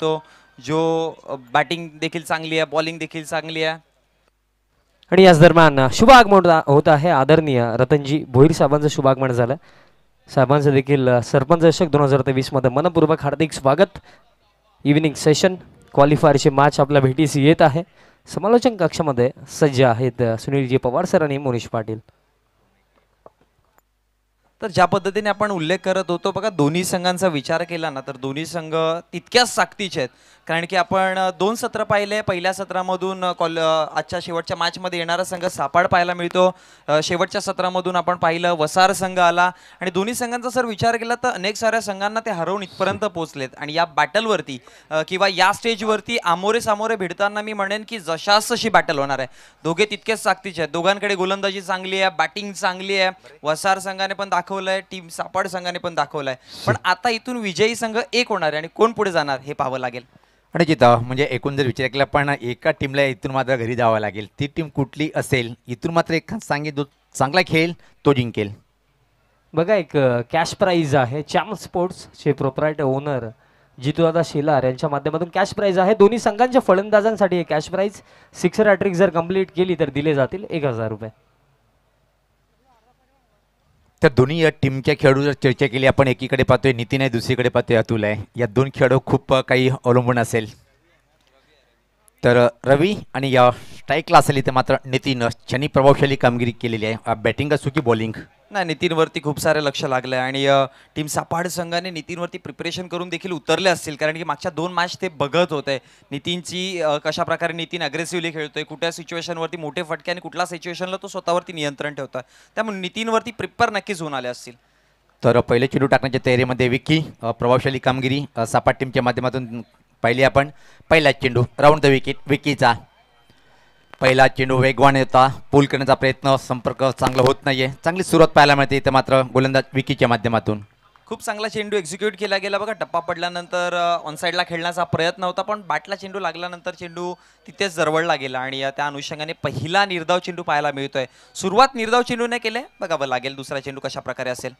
तो जो बॅटिंग देखील चांगली आहे बॉलिंग देखील चांगली आहे आणि याच दरम्यान शुभ आगमन होत आहे आदरणीय रतनजी भोईर साहेबांचं शुभ आगमन झालं साहेबांचं देखील सरपंच दशक दोन हजार तेवीसमध्ये मनपूर्वक हार्दिक स्वागत इव्हिनिंग सेशन क्वालिफायरचे मॅच आपल्या भेटीस येत आहे समालोचन कक्षामध्ये सज्ज आहेत सुनीलजी पवार सर आणि मोनीष पाटील तर ज्या पद्धतीने आपण उल्लेख करत होतो बघा दोन्ही संघांचा विचार केला ना तर दोन्ही संघ तितक्याच साक्तीचे आहेत कारण की आपण दोन सत्र पाहिले पहिल्या सत्रामधून कॉल आजच्या शेवटच्या मॅचमध्ये येणारा संघ सापाड पाहायला मिळतो शेवटच्या सत्रामधून आपण पाहिलं वसार संघ आला आणि दोन्ही संघांचा सर विचार केला तर अनेक साऱ्या संघांना ते हरवून इथपर्यंत पोहोचलेत आणि या बॅटलवरती किंवा या स्टेजवरती आमोरे सामोरे भिडताना मी म्हणेन की जशास तशी बॅटल होणार आहे दोघे तितकेच साक्तीचे आहेत दोघांकडे गोलंदाजी चांगली आहे बॅटिंग चांगली आहे वसार संघाने पण दाखवलंय टीम सापाड संघाने पण दाखवलंय पण आता इथून विजयी संघ एक होणार आहे आणि कोण पुढे जाणार हे पाहावं लागेल आणि जिथं म्हणजे एकूण जर विचार केला पण एका टीमला इथून मात्र घरी जावं लागेल ती टीम कुठली असेल इथून मात्र एक तो चांगला खेळ तो जिंकेल बघा एक कॅश प्राईज आहे चॅम स्पोर्ट्सचे प्रोपरायट ओनर दादा शेलार यांच्या माध्यमातून कॅश प्राईज आहे दोन्ही संघांच्या फलंदाजांसाठी कॅश प्राईज सिक्सर हॅट्रिक जर कंप्लीट केली तर दिले जातील एक हजार रुपये तर दोन्ही या टीमच्या जर चर्चा केली आपण एकीकडे पाहतोय नितीन आहे दुसरीकडे पाहतोय अतुल आहे या दोन खेळाडू खूप काही अवलंबून असेल तर रवी आणि या स्ट्राईकला असेल इथे मात्र नितीन शनी प्रभावशाली कामगिरी केलेली आहे बॅटिंग असू की बॉलिंग नाही नितीनवरती खूप सारे लक्ष लागलं आणि टीम सापाड संघाने नितीनवरती प्रिपरेशन करून देखील उतरले असतील कारण की मागच्या दोन मॅच ते बघत होते नितीनची कशा प्रकारे नितीन अग्रेसिव्हली खेळतोय कुठल्या सिच्युएशनवरती मोठे फटके आणि कुठल्या सिच्युएशनला तो स्वतःवरती नियंत्रण ठेवतोय त्यामुळे नितीनवरती प्रिपेअर नक्कीच होऊन आले असतील तर पहिले चेंडू टाकण्याच्या तयारीमध्ये विक्की प्रभावशाली कामगिरी सापाट टीमच्या माध्यमातून पाहिली आपण पहिलाच चेंडू राऊंड द विकेट विकीचा पहिला चेंडू वेगवान येता पूल करण्याचा प्रयत्न संपर्क चांगला होत नाहीये चांगली सुरुवात पाहायला मिळते इथे मात्र गोलंदाज विकीच्या माध्यमातून खूप चांगला चेंडू एक्झिक्यूट केला गेला बघा टप्पा पडल्यानंतर ऑन साईडला खेळण्याचा प्रयत्न होता पण बॅटला चेंडू लागल्यानंतर चेंडू तिथेच जरवळला गेला आणि त्या अनुषंगाने पहिला निर्धाव चेंडू पाहायला मिळतोय सुरुवात निर्धाव चेंडूने केले बघावं लागेल दुसरा चेंडू कशा प्रकारे असेल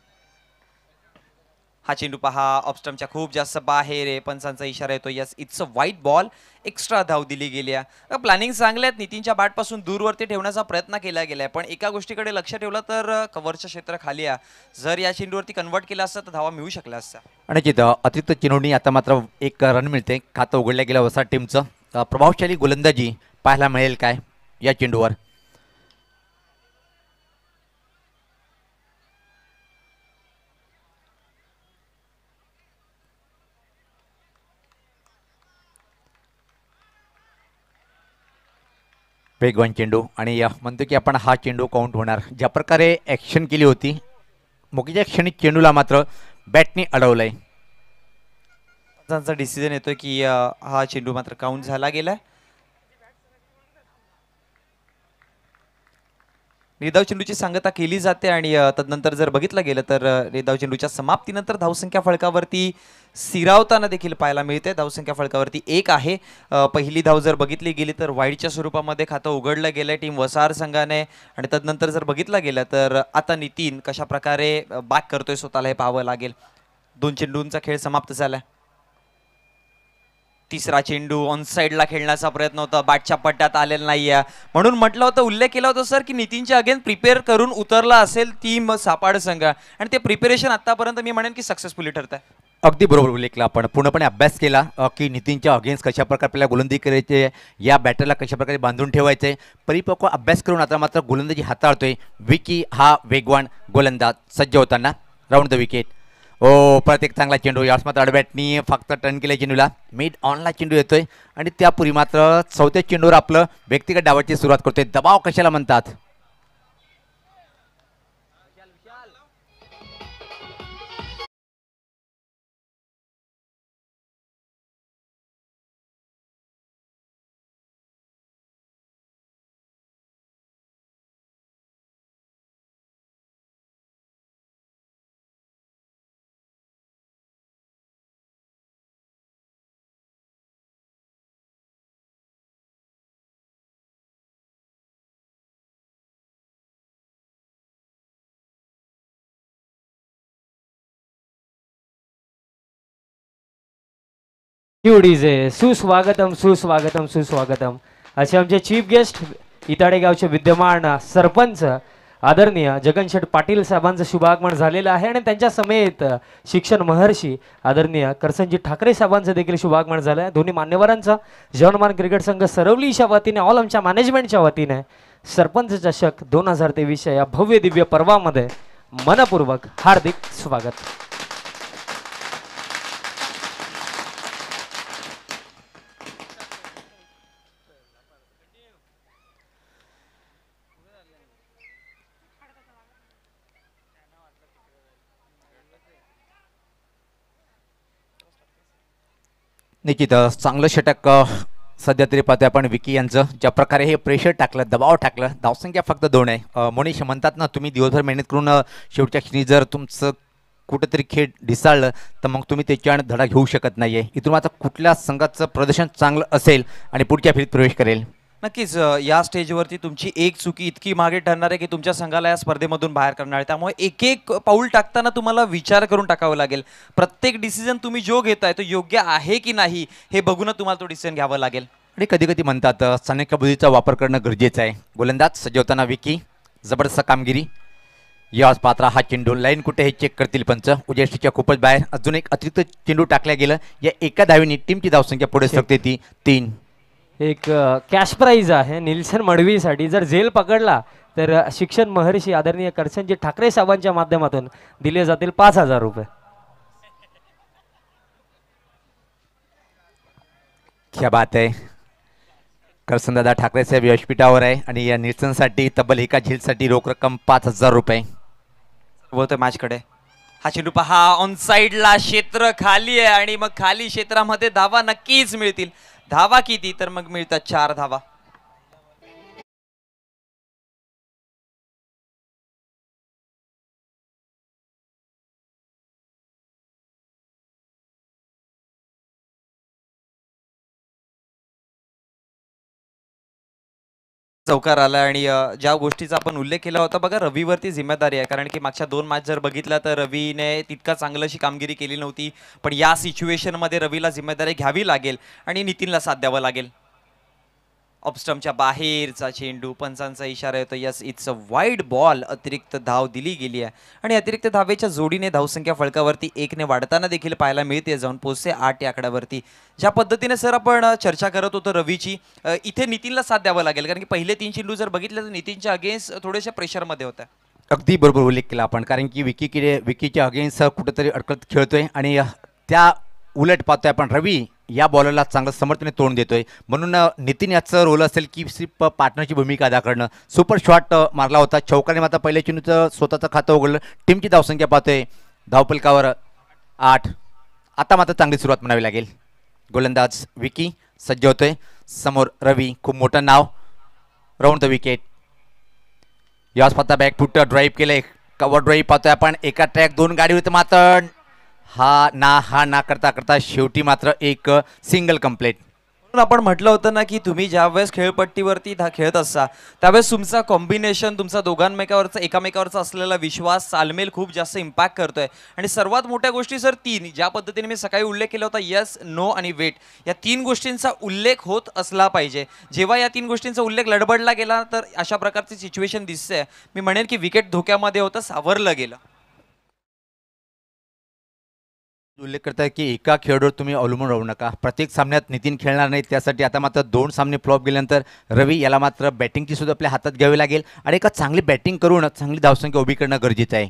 हा चेंडू पहा ऑपस्टमच्या खूप जास्त बाहेर आहे पंचांचा इशारा येतो यस इट्स अ वाईट बॉल एक्स्ट्रा धाव दिली गेली आहे प्लॅनिंग चांगल्या आहेत नितीनच्या बाटपासून दूरवरती ठेवण्याचा प्रयत्न केला गेला आहे पण एका गोष्टीकडे लक्ष ठेवलं तर कव्हरच्या क्षेत्र खाली आहे जर या चेंडूवरती कन्वर्ट केला असता तर धावा मिळू असता आणि जिथं अतिरिक्त चेंडूनी आता मात्र एक रन मिळते खातं उघडल्या गेल्या वसा टीमचं प्रभावशाली गोलंदाजी पाहायला मिळेल काय या चेंडूवर वेगवान चेंडू आणि म्हणतो की आपण हा चेंडू काउंट होणार ज्या प्रकारे ॲक्शन केली होती मुगेच्या क्षणी चेंडूला मात्र बॅटने अडवलंय त्यांचा डिसिजन येतो की हा चेंडू मात्र काउंट झाला गेलाय निधाव चेंडूची सांगता केली जाते आणि तदनंतर जर बघितलं गेलं तर निधाव चेंडूच्या समाप्तीनंतर धावसंख्या फळकावरती सिरावताना देखील पाहायला मिळते धावसंख्या फळकावरती एक आहे पहिली धाव जर बघितली गेली तर वाईटच्या स्वरूपामध्ये खातं उघडलं गेलं टीम वसार संघाने आणि तदनंतर जर बघितलं गेलं तर आता नितीन कशा प्रकारे बॅक करतोय स्वतःला हे पाहावं लागेल दोन चेंडूंचा खेळ समाप्त झाला तिसरा चेंडू ऑन साईडला खेळण्याचा प्रयत्न होता बॅटच्या पट्ट्यात आलेला नाही आहे म्हणून म्हटलं होतं उल्लेख केला होता सर की नितीनच्या अगेन प्रिपेअर करून उतरला असेल टीम सापाड संघ आणि ते प्रिपेरेशन आतापर्यंत मी म्हणेन की सक्सेसफुली ठरत आहे अगदी बरोबर उल्लेखला आपण पूर्णपणे अभ्यास केला की नितीनच्या अगेन्स्ट प्रकारे आपल्याला गोलंदी करायचे या बॅटरला प्रकारे बांधून ठेवायचे परिपक्व अभ्यास करून आता मात्र गोलंदाजी हाताळतोय विकी हा वेगवान गोलंदाज सज्ज होताना राऊंड द विकेट हो प्रत्येक चांगला चेंडू याच मात्र अडबॅटनी फक्त टर्न केल्या चेंडूला मिड ऑनला चेंडू येतोय आणि त्यापूर्वी मात्र चौथ्या चेंडूवर आपलं व्यक्तिगत डावाची सुरुवात करतोय दबाव कशाला म्हणतात क्यू डीजे सुस्वागतम सुस्वागतम सुस्वागतम असे आमचे चीफ गेस्ट इताडे गावचे विद्यमान सरपंच आदरणीय जगनशेठ पाटील साहेबांचं शुभागमन झालेलं आहे आणि त्यांच्या समेत शिक्षण महर्षी आदरणीय करसनजी ठाकरे साहेबांचं देखील शुभागमन झालं आहे दोन्ही मान्यवरांचा जवनमान क्रिकेट संघ सरवलीच्या वतीने ऑल आमच्या मॅनेजमेंटच्या वतीने सरपंच चषक दोन हजार तेवीसच्या या भव्य दिव्य पर्वामध्ये मनपूर्वक हार्दिक स्वागत निश्चित चांगलं षटक सध्या तरी पाहतोय आपण विकी यांचं ज्या प्रकारे हे प्रेशर टाकलं दबाव टाकलं धावसंख्या फक्त दोन आहे मनीष म्हणतात ना तुम्ही दिवसभर मेहनत करून शेवटच्या क्षणी जर तुमचं कुठंतरी खेळ ढिसाळलं तर मग तुम्ही त्याच्या धडा घेऊ शकत नाही आहे इथून आता कुठल्या संघाचं प्रदर्शन चांगलं असेल आणि पुढच्या फेरीत प्रवेश करेल नक्कीच या स्टेजवरती तुमची एक चुकी इतकी मागे ठरणार आहे की तुमच्या संघाला या स्पर्धेमधून बाहेर करणार आहे त्यामुळे एक एक पाऊल टाकताना तुम्हाला विचार करून टाकावं लागेल प्रत्येक डिसिजन तुम्ही जो घेताय तो योग्य आहे की नाही हे बघूनच तुम्हाला तो डिसिजन घ्यावा लागेल आणि कधी कधी म्हणतात सनेका बुद्धीचा वापर करणं गरजेचं आहे गोलंदाज सजवताना विकी जबरदस्त कामगिरी याच पात्रा हा चेंडू लाईन कुठे हे चेक करतील पंच उजयश्रीच्या खूपच बाहेर अजून एक अतिरिक्त चेंडू टाकल्या गेलं या एका धावीने टीमची धावसंख्या पुढे सरकते ती तीन एक कॅश प्राईज आहे निल्सन मडवीसाठी जर झेल पकडला तर शिक्षण महर्षी आदरणीय करसनजी ठाकरे साहेबांच्या माध्यमातून दिले जातील पाच हजार रुपये क्या बात आहे दादा ठाकरे साहेब व्यासपीठावर आहे आणि या साठी तब्बल एका साठी रोख रक्कम पाच हजार रुपये बोलतोय हो, माझ्याकडे हा चेंडू पहा ऑन साइडला क्षेत्र खाली आहे आणि मग खाली क्षेत्रामध्ये धावा नक्कीच मिळतील धावा किती तर मग मिळतात चार धावा चौकार आला आणि ज्या गोष्टीचा आपण उल्लेख केला होता बघा रवीवरती जिम्मेदारी आहे कारण की मागच्या दोन मॅच जर बघितला तर रवीने तितका अशी कामगिरी केली नव्हती पण या सिच्युएशनमध्ये रवीला जिम्मेदारी घ्यावी लागेल आणि नितीनला साथ द्यावं लागेल ऑपस्टमच्या बाहेरचा चेंडू पंचांचा इशारा येतो yes it's a wide ball अतिरिक्त धाव दिली गेली आहे आणि अतिरिक्त धावेच्या जोडीने धावसंख्या फळकावरती एकने वाढताना देखील पाहायला मिळते जाऊन पोचते आठ या आकड्यावरती ज्या पद्धतीने सर आपण चर्चा करत होतो रवीची इथे नितीनला साथ द्यावं लागेल कारण की पहिले तीन चेंडू जर बघितले तर नितीनच्या अगेन्स्ट थोड्याशा प्रेशरमध्ये होत्या अगदी बरोबर उल्लेख केला आपण कारण की विकी किडे विकीच्या अगेन्स्ट कुठेतरी अडकत खेळतोय आणि त्या उलट पाहतोय आपण रवी या बॉलरला चांगलं समर्थने तोंड देतोय म्हणून नितीन याचं रोल असेल की सिप पार्टनरची भूमिका अदा करणं सुपर शॉट मारला होता चौकाने मात्र पहिल्या चेंडूचं स्वतःचं खातं उघडलं टीमची धावसंख्या पाहतोय धावपलकावर आठ आता मात्र चांगली सुरुवात म्हणावी लागेल गोलंदाज विकी सज्ज होतोय समोर रवी खूप मोठं नाव राऊंड द विकेट यावाज पाहता बॅक फुट ड्राईव्ह केलं कवर ड्राईव्ह पाहतोय आपण एका ट्रॅक दोन गाडीवर मात्र हा ना हा ना करता करता शेवटी मात्र एक सिंगल म्हणून आपण म्हटलं होतं ना की तुम्ही ज्यावेळेस खेळपट्टीवरती खेळत असता त्यावेळेस तुमचा कॉम्बिनेशन तुमचा दोघांमेकावरचा एकामेकावरचा असलेला विश्वास चालमेल खूप जास्त इम्पॅक्ट करतोय आणि सर्वात मोठ्या गोष्टी सर तीन ज्या पद्धतीने मी सकाळी उल्लेख केला होता यस नो आणि वेट या तीन गोष्टींचा उल्लेख होत असला पाहिजे जेव्हा या तीन गोष्टींचा उल्लेख लडबडला गेला तर अशा प्रकारची सिच्युएशन दिसते मी म्हणेन की विकेट धोक्यामध्ये होतं सावरलं गेलं उल्लेख करताय की एका खेळाडूवर तुम्ही अवलंबून राहू नका प्रत्येक सामन्यात नितीन खेळणार नाही त्यासाठी आता मात्र दोन सामने फ्लॉप गेल्यानंतर रवी याला मात्र बॅटिंगची सुद्धा आपल्या हातात घ्यावी लागेल आणि एका चांगली बॅटिंग करून चांगली धावसंख्या उभी करणं गरजेचं आहे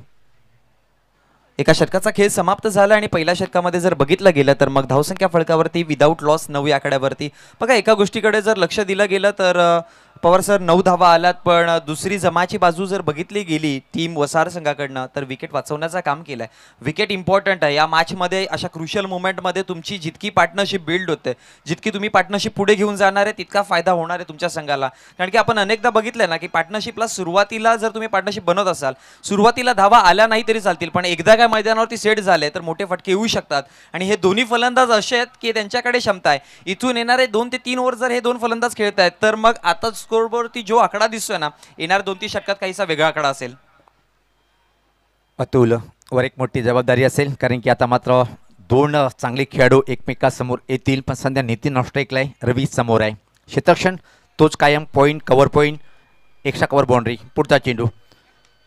एका शतकाचा खेळ समाप्त झाला आणि पहिल्या शतकामध्ये जर बघितलं गेलं तर मग धावसंख्या फळकावरती विदाऊट लॉस नऊ आकड्यावरती बघा एका गोष्टीकडे जर लक्ष दिलं गेलं तर पवार सर नऊ धावा आलात पण दुसरी जमाची बाजू जर बघितली गेली टीम वसार संघाकडनं तर विकेट वाचवण्याचं काम केलंय विकेट इम्पॉर्टंट आहे या मॅचमध्ये अशा क्रुशियल मुवमेंटमध्ये तुमची जितकी पार्टनरशिप बिल्ड होते जितकी तुम्ही पार्टनरशिप पुढे घेऊन जाणार आहे तितका फायदा होणार आहे तुमच्या संघाला कारण की आपण अनेकदा बघितलं ना की पार्टनरशिपला सुरुवातीला जर तुम्ही पार्टनरशिप बनवत असाल सुरुवातीला धावा आल्या नाही तरी चालतील पण एकदा काय मैदानावरती सेट झाले तर मोठे फटके येऊ शकतात आणि हे दोन्ही फलंदाज असे आहेत की त्यांच्याकडे क्षमता आहे इथून येणारे दोन ते तीन ओव्हर जर हे दोन फलंदाज खेळत आहेत तर मग आताच स्कोअरवरती जो आकडा दिसतोय ना येणार दोन तीन शतकात काहीसा वेगळा आकडा असेल अतुल वर एक मोठी जबाबदारी असेल कारण की आता मात्र दोन चांगले खेळाडू एकमेकासमोर येतील पण सध्या नितीन ऑस्ट्रेकला आहे रवी समोर आहे क्षेत्रक्षण तोच कायम point cover point extra cover boundary पुढचा चेंडू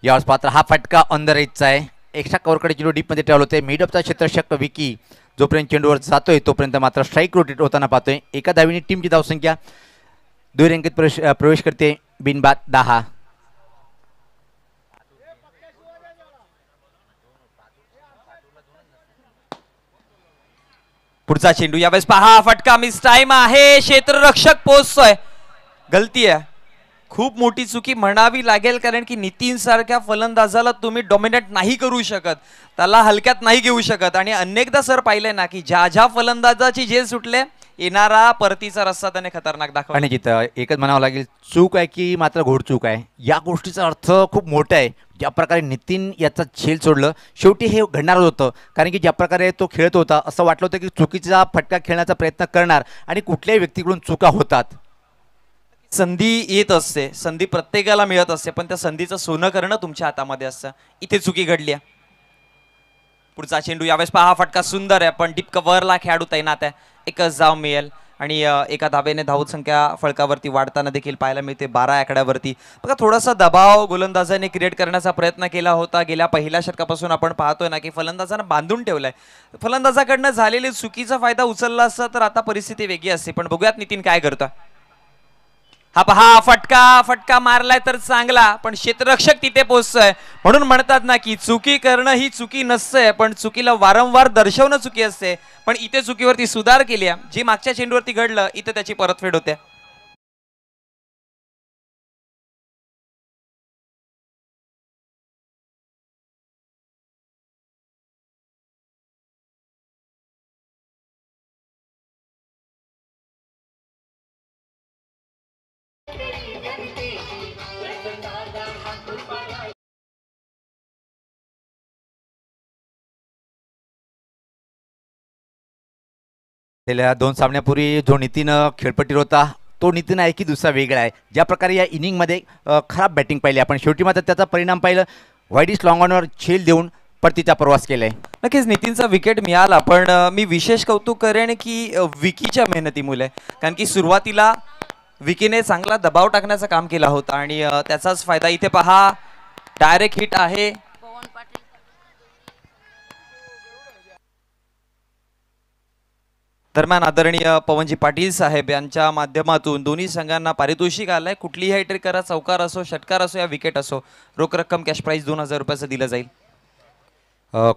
यावेळेस पात्र हा फटका ऑन द आहे एक्स्ट्रा कवरकडे चेंडू डीपमध्ये ट्रॅव्हल होते मिड ऑफचा क्षेत्रक्षक विकी जोपर्यंत चेंडूवर जातोय तोपर्यंत मात्र स्ट्राईक रोटेट होताना पाहतोय एका दावीने टीमची धावसंख्या दुहेरी प्रवेश प्रवेश करते बिनबाद दहा पुढचा चेंडू यावेळेस पहा फटका मिस टाइम आहे क्षेत्ररक्षक पोहोचतोय गलती आहे खूप मोठी चुकी म्हणावी लागेल कारण की नितीन सारख्या फलंदाजाला तुम्ही डॉमिनेट नाही करू शकत त्याला हलक्यात नाही घेऊ शकत आणि अनेकदा सर पाहिले ना की ज्या ज्या फलंदाजाची जेल सुटले येणारा परतीचा रस्ता त्याने खतरनाक दाखवा आणि जिथं एकच म्हणावं लागेल चूक आहे की मात्र घोडचूक आहे या गोष्टीचा अर्थ खूप मोठा आहे ज्या प्रकारे नितीन याचा झेल सोडलं शेवटी हे घडणारच होतं कारण की ज्या प्रकारे तो खेळत होता असं वाटलं होतं की चुकीचा फटका खेळण्याचा प्रयत्न करणार आणि कुठल्याही व्यक्तीकडून चुका होतात संधी येत असते संधी प्रत्येकाला मिळत असते पण त्या संधीचं सोनं करणं तुमच्या हातामध्ये असतं इथे चुकी घडली आहे पुढचा चेंडू यावेळेस पहा फटका सुंदर आहे पण डीप वरला खेळाडू तैनात आहे एकच जाव मिळेल आणि एका धाब्याने धावत संख्या फळकावरती वाढताना देखील पाहायला मिळते बारा आकड्यावरती बघा थोडासा दबाव गोलंदाजाने क्रिएट करण्याचा प्रयत्न केला होता गेल्या पहिल्या षटकापासून आपण पाहतोय ना की फलंदाजानं बांधून ठेवलाय फलंदाजाकडनं झालेले चुकीचा फायदा उचलला असता तर आता परिस्थिती वेगळी असते पण बघूयात नितीन काय करता हा पहा फटका फटका मारलाय तर चांगला पण क्षेत्ररक्षक तिथे पोहोचतोय म्हणून म्हणतात ना की चुकी करणं ही चुकी नसतंय पण चुकीला वारंवार दर्शवणं चुकी असते पण इथे चुकीवरती सुधार केली जी मागच्या चेंडूवरती घडलं इथं त्याची परतफेड होते गेल्या दोन सामन्यापूर्वी जो नितीन खेळपट्टीवर होता तो नितीन आहे की दुसरा वेगळा आहे ज्या प्रकारे या इनिंगमध्ये खराब बॅटिंग पाहिली आपण शेवटी मात्र त्याचा परिणाम पाहिलं लाँग ऑनवर छेल देऊन परतीचा प्रवास केलाय नक्कीच नितीनचा विकेट मिळाला पण मी विशेष कौतुक करेन की विकीच्या मेहनतीमुळे कारण की सुरुवातीला विकीने चांगला दबाव टाकण्याचं काम केला होता आणि त्याचाच फायदा इथे पहा डायरेक्ट हिट आहे दरम्यान आदरणीय पवनजी पाटील साहेब यांच्या माध्यमातून दोन्ही संघांना पारितोषिक आलं आहे कुठलीही हायट्रिक करा चौकार असो षटकार असो या विकेट असो रोख रक्कम कॅश प्राईज दोन हजार रुपयाचं दिलं जाईल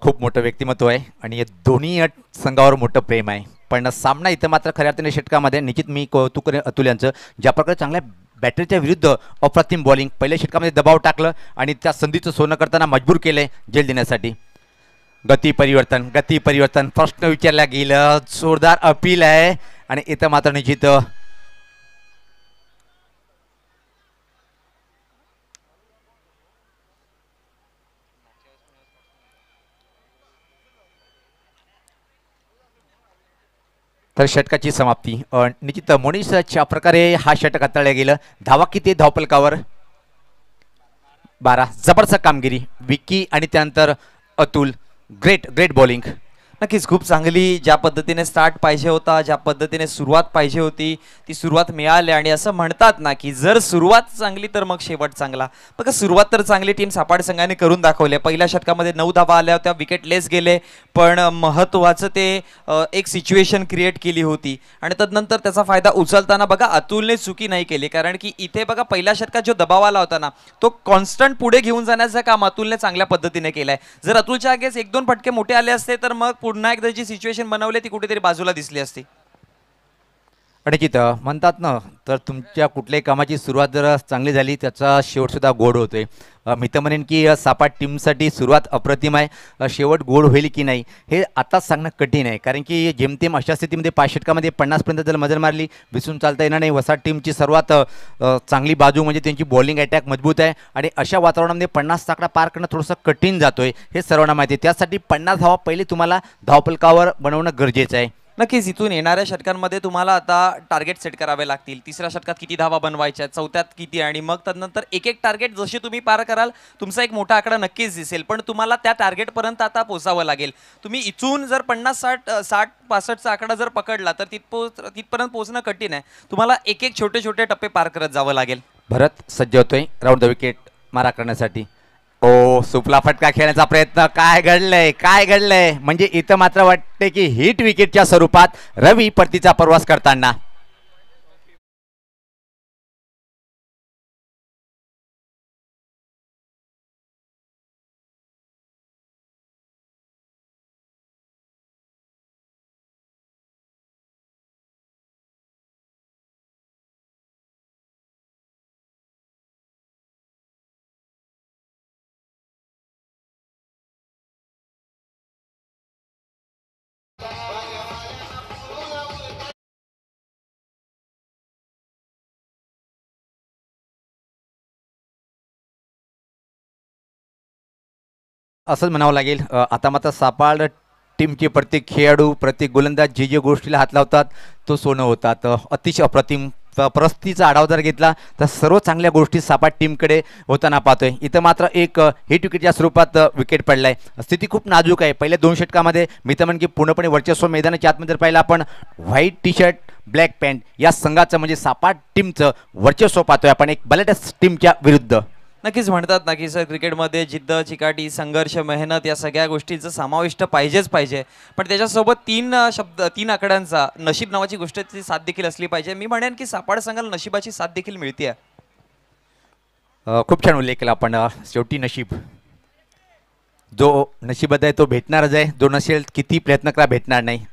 खूप मोठं व्यक्तिमत्व आहे आणि या दोन्ही संघावर मोठं प्रेम आहे पण सामना इथं मात्र खऱ्या अर्थाने षटकामध्ये निश्चित मी कौतुक अतुल यांचं ज्या प्रकारे चांगल्या बॅटरीच्या विरुद्ध अप्रतिम बॉलिंग पहिल्या षटकामध्ये दबाव टाकलं आणि त्या संधीचं सोनं करताना मजबूर केलं जेल देण्यासाठी गती परिवर्तन गती परिवर्तन प्रश्न विचारला गेलं जोरदार अपील आहे आणि इथं मात्र निश्चित तर षटकाची समाप्ती निश्चित मोनिशच्या प्रकारे हा षटक हाताळला गेलं धावा किती धावपलकावर बारा जबरदस्त कामगिरी विकी आणि त्यानंतर अतुल great great bowling नक्कीच खूप चांगली ज्या पद्धतीने स्टार्ट पाहिजे होता ज्या पद्धतीने सुरुवात पाहिजे होती ती सुरुवात मिळाली आणि असं म्हणतात ना की जर सुरुवात चांगली तर मग शेवट चांगला बघा सुरुवात तर चांगली टीम सापाड संघाने करून दाखवले पहिल्या षटकामध्ये नऊ धावा आल्या होत्या विकेट लेस गेले पण महत्त्वाचं ते एक सिच्युएशन क्रिएट केली होती आणि तदनंतर त्याचा फायदा उचलताना बघा अतुलने चुकी नाही केली कारण की इथे बघा पहिल्या षटकात जो दबाव आला होता ना तो कॉन्स्टंट पुढे घेऊन जाण्याचं काम अतुलने चांगल्या पद्धतीने केलं आहे जर अतुलच्या आगेस एक दोन फटके मोठे आले असते तर मग पुन्हा एकदा जी सिच्युएशन बनवली ती कुठेतरी बाजूला दिसली असती कदाचित म्हणतात ना तर तुमच्या कुठल्याही कामाची सुरुवात जर चांगली झाली त्याचा शेवटसुद्धा गोड होतो आहे मी तर म्हणेन की सापाट टीमसाठी सुरुवात अप्रतिम आहे शेवट गोड होईल की नाही हे आताच सांगणं कठीण आहे कारण की जेमतेम अशा स्थितीमध्ये पाच षटकामध्ये पन्नासपर्यंत जर मजल मारली विसरून चालता येणार नाही वसाट टीमची सर्वात चांगली बाजू म्हणजे त्यांची बॉलिंग अटॅक मजबूत आहे आणि अशा वातावरणामध्ये पन्नास साकडा पार करणं थोडंसं कठीण जातो आहे हे सर्वांना माहिती आहे त्यासाठी पन्नास धावा पहिले तुम्हाला धावपलकावर बनवणं गरजेचं आहे नक्कीच इथून येणाऱ्या षटकांमध्ये तुम्हाला आता टार्गेट सेट करावे लागतील तिसऱ्या षटकात किती धावा बनवायच्या चौथ्यात किती आणि मग त्यानंतर एक एक टार्गेट जसे तुम्ही पार कराल तुमचा एक मोठा आकडा नक्कीच दिसेल पण तुम्हाला त्या टार्गेटपर्यंत आता पोचावं लागेल तुम्ही इथून जर पन्नास साठ साठ पासष्टचा आकडा जर पकडला तर तिथपो तिथपर्यंत पोचणं कठीण आहे तुम्हाला एक एक छोटे छोटे टप्पे पार करत जावं लागेल भरत सज्ज होतोय राऊंड द विकेट मारा करण्यासाठी ओ सुपला फटका खेळण्याचा प्रयत्न काय घडलंय काय घडलंय म्हणजे इथं मात्र वाटते की हिट विकेटच्या स्वरूपात रवी परतीचा प्रवास करताना असंच म्हणावं लागेल आता मात्र सापाड टीमचे प्रत्येक खेळाडू प्रत्येक गोलंदाज जे जे गोष्टीला हात लावतात तो सोनं होतात अतिशय अप्रतिम प्रस्तीचा आढावा जर घेतला तर सर्व चांगल्या गोष्टी सापाट टीमकडे होताना पाहतोय इथं मात्र एक हिट विकेटच्या स्वरूपात विकेट पडलाय स्थिती खूप नाजूक आहे पहिल्या दोन षटकामध्ये मी तर की पूर्णपणे वर्चस्व मैदानाच्या आतमध्ये पाहिलं आपण white T shirt black pant या संघाचं म्हणजे सापाट टीमचं वर्चस्व पाहतोय आपण एक बलाट्यास टीमच्या विरुद्ध नक्कीच म्हणतात ना की सर क्रिकेटमध्ये जिद्द चिकाटी संघर्ष मेहनत या सगळ्या गोष्टींचं समाविष्ट पाहिजेच पाहिजे पण त्याच्यासोबत तीन शब्द तीन आकड्यांचा नशीब नावाची ती साथ देखील असली पाहिजे मी म्हणेन की सापाड संघाला नशिबाची साथ देखील मिळते खूप छान उल्लेख केला आपण शेवटी नशीब जो नशिबात आहे तो भेटणारच आहे जो नसेल किती प्रयत्न करा भेटणार नाही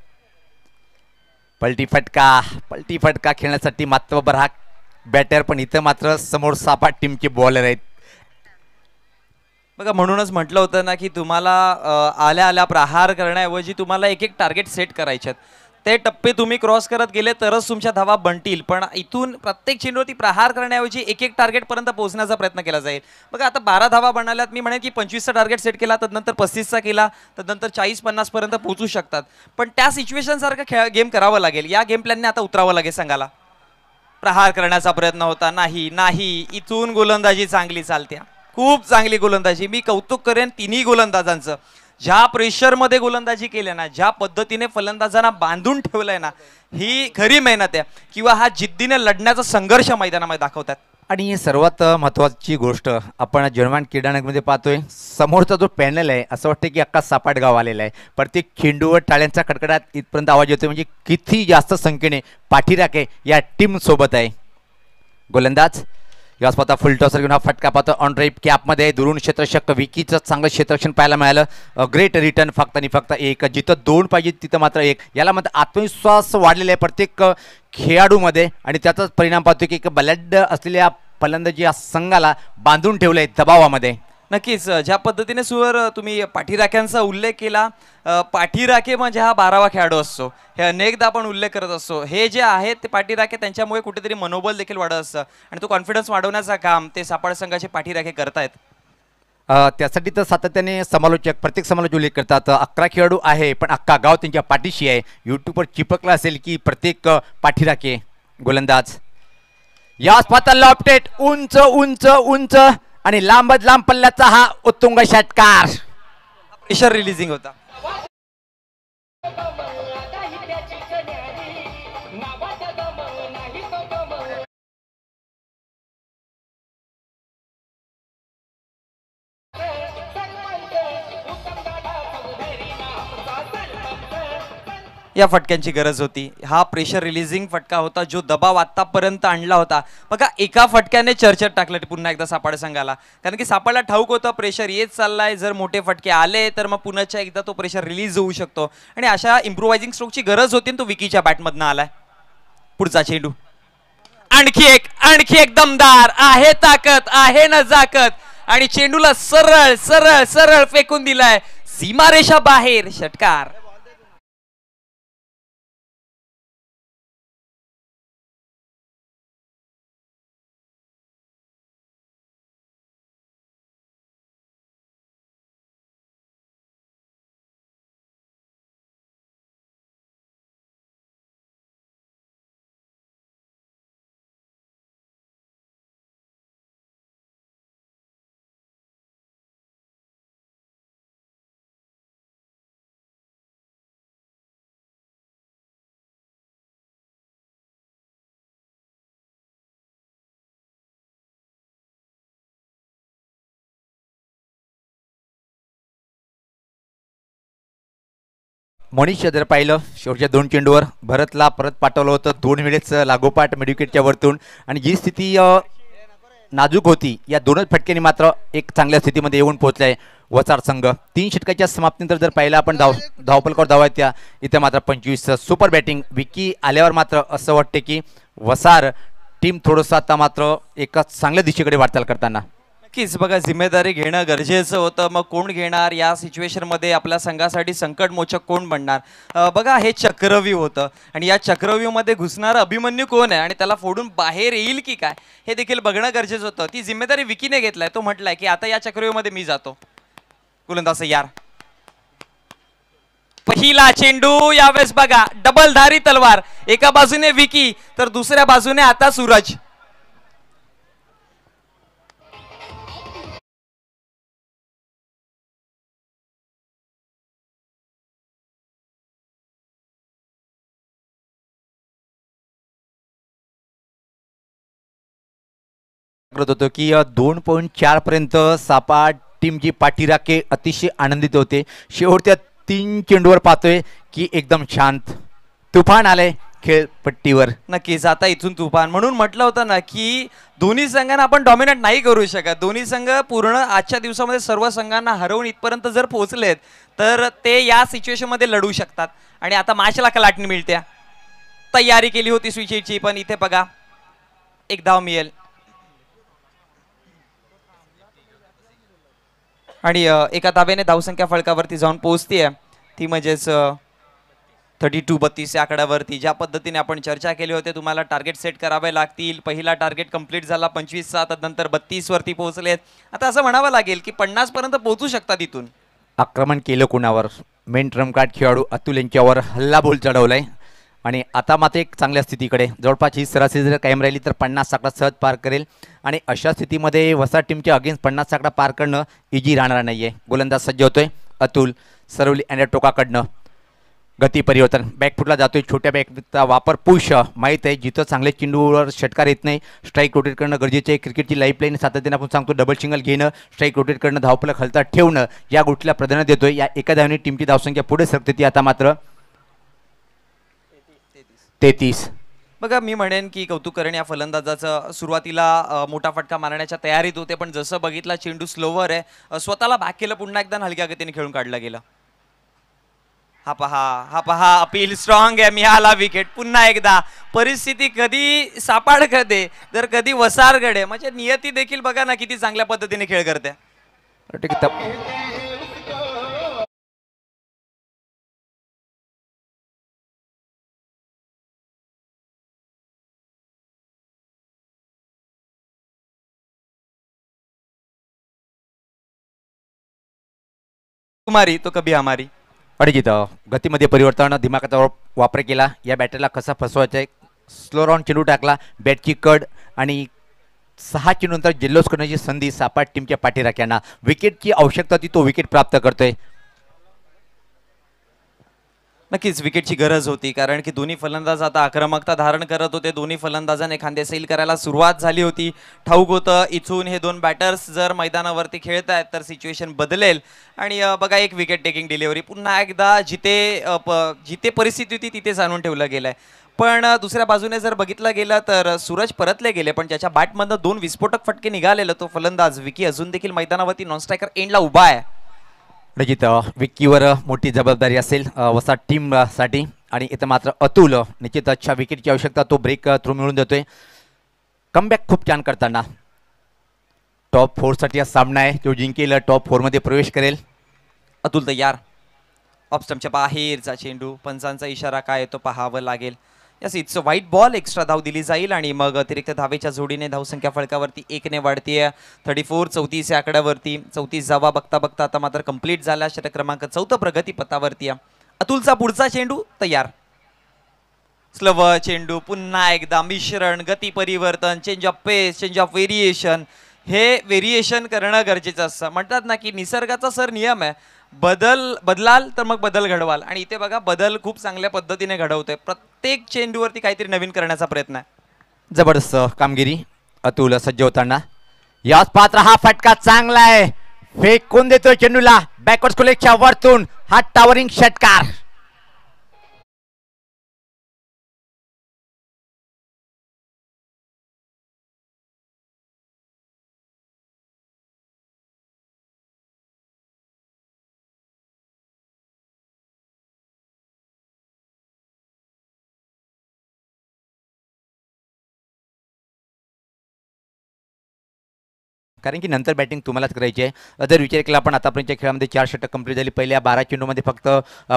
पलटी फटका पलटी फटका खेळण्यासाठी मात्र बरा बॅटर पण इथं मात्र समोर सापाट टीमचे बॉलर आहेत बघा म्हणूनच म्हटलं होतं ना की तुम्हाला आल्या आल्या प्रहार करण्याऐवजी तुम्हाला एक एक टार्गेट सेट करायचे ते टप्पे तुम्ही क्रॉस करत गेले तरच तुमच्या धावा बनतील पण इथून प्रत्येक चेंडूवरती प्रहार करण्याऐवजी एक एक टार्गेटपर्यंत पोहोचण्याचा प्रयत्न केला जाईल बघा आता बारा धावा बनवल्यात मी म्हणेन की पंचवीसचा टार्गेट सेट केला तदनंतर पस्तीसचा केला तदनंतर चाळीस पन्नासपर्यंत पोहोचू शकतात पण त्या सिच्युएशनसारखं खेळ गेम करावा लागेल या गेम प्लॅनने आता उतरावं लागेल सांगायला प्रहार करण्याचा प्रयत्न होता नाही नाही इथून गोलंदाजी चांगली चालत्या खूप चांगली गोलंदाजी मी कौतुक करेन तिन्ही गोलंदाजांचं ज्या प्रेशरमध्ये गोलंदाजी केल्या ना ज्या पद्धतीने फलंदाजांना बांधून ठेवलंय ना ही खरी मेहनत आहे किंवा हा जिद्दीने लढण्याचा संघर्ष मैदानामध्ये दाखवतात आणि सर्वात महत्त्वाची गोष्ट आपण जर्मन क्रीडांगणमध्ये पाहतोय समोरचा जो पॅनल आहे असं वाटतं की अक्का सापाट गाव आलेला आहे प्रत्येक व टाळ्यांचा कडकडाट इथपर्यंत आवाज येतो म्हणजे किती जास्त संख्येने पाठीराखे या टीमसोबत आहे गोलंदाज या स्पर्धा फुल टॉसर घेऊन हा फटका पाहतो ऑन ड्राईव्ह कॅपमध्ये दुरून क्षेत्रक्षक विकीचं चांगलं क्षेत्रक्षण पाहायला मिळालं ग्रेट रिटर्न फक्त आणि फक्त एक जिथं दोन पाहिजे तिथं मात्र एक याला म्हणतात आत्मविश्वास वाढलेला आहे प्रत्येक खेळाडूमध्ये आणि त्याचाच परिणाम पाहतो की एक बलॅड असलेल्या फलंदाजी या संघाला बांधून ठेवलं आहे दबावामध्ये नक्कीच ज्या पद्धतीने सुवर तुम्ही पाठीराख्यांचा उल्लेख केला पाठीराखे म्हणजे हा बारावा खेळाडू असतो हे अनेकदा आपण उल्लेख करत असतो हे जे आहेत ते पाठीराखे त्यांच्यामुळे कुठेतरी मनोबल देखील वाढत असतं आणि तो कॉन्फिडन्स वाढवण्याचं काम ते सापड संघाचे पाठीराखे करतायत त्यासाठी तर सातत्याने समालोचक प्रत्येक समालोचक उल्लेख करतात अकरा खेळाडू आहे पण अक्का गाव त्यांच्या पाठीशी आहे युट्यूबवर चिपकला असेल की प्रत्येक पाठीराखे गोलंदाज या स्पाताला अपडेट उंच उंच उंच आणि लांबच लांब पल्ल्याचा हा उत्तुंग षटकार प्रेशर रिलीजिंग होता या फटक्यांची गरज होती हा प्रेशर रिलीजिंग फटका होता जो दबाव आत्तापर्यंत आणला होता बघा एका फटक्याने चर्चेत टाकलं पुन्हा एकदा सापाड संघाला कारण की सापाडला ठाऊक होतं प्रेशर येत चाललाय जर मोठे फटके आले तर मग पुन्हा एकदा तो प्रेशर रिलीज होऊ शकतो आणि अशा इम्प्रुवायझिंग स्ट्रोकची गरज होती तो विकीच्या बॅटमधनं आलाय पुढचा चेंडू आणखी एक आणखी एक दमदार आहे ताकद आहे जाकत आणि चेंडूला सरळ सरळ सरळ फेकून दिलाय सीमारेषा बाहेर षटकार मनीष जर पाहिलं शेवटच्या दोन चेंडूवर भरतला परत पाठवलं होतं दोन वेळेस लागोपाठ मेडिकेटच्या वरतून आणि जी स्थिती नाजूक होती या दोनच फटक्यांनी मात्र एक चांगल्या स्थितीमध्ये येऊन पोहोचले आहे वचार संघ तीन षटकाच्या समाप्तीनंतर जर पाहिलं आपण धाव धावपलकावर धावा त्या इथे मात्र पंचवीस सुपर बॅटिंग विकी आल्यावर मात्र असं वाटते की वसार टीम थोडंसं आता मात्र एका चांगल्या दिशेकडे वाटचाल करताना नक्कीच बघा जिम्मेदारी घेणं गरजेचं होतं मग कोण घेणार या सिच्युएशनमध्ये आपल्या संघासाठी संकटमोचक कोण बनणार बघा हे चक्रव्यू होतं आणि या चक्रव्यूमध्ये घुसणार अभिमन्यू कोण आहे आणि त्याला फोडून बाहेर येईल की काय हे देखील बघणं गरजेचं होतं ती जिम्मेदारी विकीने घेतलाय तो म्हटलाय की आता या चक्रव्यूमध्ये मी जातो कुलंदास यार पहिला चेंडू यावेळेस बघा डबल धारी तलवार एका बाजूने विकी तर दुसऱ्या बाजूने आता सूरज करत होतो की दोन पॉईंट चारपर्यंत सापा टीमची जी पाठीराखे अतिशय आनंदित होते शेवटच्या तीन चेंडूवर पाहतोय की एकदम शांत तुफान आलंय खेळपट्टीवर नक्कीच आता इथून तुफान म्हणून म्हटलं होतं ना की दोन्ही संघांना आपण डॉमिनेट नाही करू शकत दोन्ही संघ पूर्ण आजच्या दिवसामध्ये सर्व संघांना हरवून इथपर्यंत जर पोहोचलेत तर ते या सिच्युएशनमध्ये लढू शकतात आणि आता माशला लाटणी मिळत्या तयारी केली होती स्विचेची पण इथे बघा एक धाव मिळेल आणि एका दाब्याने धावसंख्या फळकावरती जाऊन पोहोचते ती म्हणजेच थर्टी टू बत्तीस या आकड्यावरती ज्या पद्धतीने आपण चर्चा केली होती तुम्हाला टार्गेट सेट करावे लागतील पहिला टार्गेट कंप्लीट झाला पंचवीस सात नंतर बत्तीसवरती पोहोचलेत आता असं म्हणावं लागेल की पन्नासपर्यंत पोहोचू शकता तिथून आक्रमण केलं कोणावर मेन ट्रम्प कार्ड खेळाडू अतुल यांच्यावर हल्ला बोल चढवलाय आणि आता मात्र एक चांगल्या स्थितीकडे जवळपास ही सरासरी जर कायम राहिली तर पन्नास साकडा सहज पार करेल आणि अशा स्थितीमध्ये वसा टीमच्या अगेन्स्ट पन्नास साकडा पार करणं इजी राहणार नाही आहे गोलंदाज सज्ज होतोय अतुल सरवली अँड टोकाकडनं गती परिवर्तन बॅकफुटला जातोय छोट्या बॅकचा वापर पुश माहीत आहे जिथं चांगले चेंडूवर षटकार येत नाही स्ट्राईक रोटेट करणं गरजेचं आहे क्रिकेटची लाईफ लाईन सातत्याने आपण सांगतो डबल सिंगल घेणं स्ट्राईक रोटेट करणं धावपला खलता ठेवणं या गोष्टीला प्राधान्य देतोय या एका धावने टीमची धावसंख्या पुढे सरकते ती आता मात्र तेहतीस बघा मी म्हणेन की कौतुक करण या फलंदाजाचं सुरुवातीला मोठा फटका मारण्याच्या तयारीत होते पण जसं बघितला चेंडू स्लोवर आहे स्वतःला बॅक केलं पुन्हा एकदा हलक्या गतीने खेळून काढलं गेलं हा पहा हा पहा अपील स्ट्रॉंग आहे मिळाला विकेट पुन्हा एकदा परिस्थिती कधी सापाड करते तर कधी घडे म्हणजे नियती देखील बघा ना किती चांगल्या पद्धतीने खेळ करते तुम्हारी तो कभी हमारी अडिजित गतीमध्ये परिवर्तन दिमागाचा वापर केला या बॅटरीला कसा फसवायचा स्लो राऊंड चेंडू टाकला बॅटची कड आणि सहा चेंडूनंतर जल्लोष करण्याची संधी सापाट टीमच्या पाठीराख्यांना विकेटची आवश्यकता ती तो विकेट प्राप्त करतोय नक्कीच विकेटची गरज होती कारण की दोन्ही फलंदाज आता आक्रमकता धारण करत होते दोन्ही फलंदाजाने खांदे सैल करायला सुरुवात झाली होती ठाऊक होतं इथून हे दोन बॅटर्स जर मैदानावरती खेळत आहेत तर सिच्युएशन बदलेल आणि बघा एक विकेट टेकिंग डिलिव्हरी पुन्हा एकदा जिथे जिथे परिस्थिती होती तिथे जाणून ठेवलं गेलं पण दुसऱ्या बाजूने जर बघितलं गेलं तर सूरज परतले गेले पण ज्याच्या बॅटमधनं दोन विस्फोटक फटके निघालेलं तो फलंदाज विकी अजून देखील मैदानावरती नॉनस्ट्रायकर एंडला उभा आहे निश्चित विक्कीवर मोठी जबाबदारी असेल वसा टीमसाठी आणि इथं मात्र अतुल निश्चित अच्छा विकेटची आवश्यकता तो ब्रेक थ्रू मिळून देतोय कमबॅक खूप छान करताना टॉप फोरसाठी हा सामना आहे तो जिंकेल टॉप फोरमध्ये प्रवेश करेल अतुल तयार ऑप्स्टमच्या बाहेरचा चेंडू पंचांचा इशारा काय तो पाहावं लागेल yes it's wide ball extra धाव दिली जाईल आणि मग अतिरिक्त धावेच्या जोडीने धावसंख्या फळकावरती एकने वाढतीय थर्टी फोर चौतीस या आकड्यावरती चौतीस जावा बघता बघता आता मात्र कंप्लीट झाला षटक क्रमांक चौथं प्रगतीपथावरती अतुलचा पुढचा चेंडू तयार स्लव चेंडू पुन्हा एकदा मिश्रण गती परिवर्तन change of pace change of variation हे व्हेरिएशन करणं गरजेचं असतं म्हणतात ना की निसर्गाचा सर नियम आहे बदल बदलाल तर मग बदल घडवाल आणि इथे बघा बदल खूप चांगल्या पद्धतीने घडवतोय प्रत्येक चेंडूवरती काहीतरी नवीन करण्याचा प्रयत्न आहे जबरदस्त कामगिरी अतुल सज्ज होताना याच पात्र हा फटका चांगला आहे कोण देतोय चेंडूला बॅकवर्ड कुलेच्या वरतून हा टावरिंग षटकार कारण की नंतर बॅटिंग तुम्हालाच करायची आहे जर विचार केला आपण आतापर्यंतच्या खेळामध्ये चार षटक कंप्लीट झाली पहिल्या बारा चेंडूमध्ये फक्त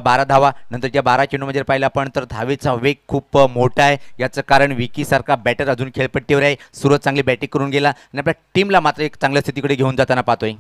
बारा धावा नंतरच्या बारा चेंडूमध्ये जर पाहिलं आपण तर धावेचा वेग खूप मोठा आहे याचं कारण विकीसारखा बॅटर अजून खेळपट्टीवर आहे सुरत चांगली बॅटिंग करून गेला आणि आपल्या टीमला मात्र एक चांगल्या स्थितीकडे घेऊन जाताना पाहतोय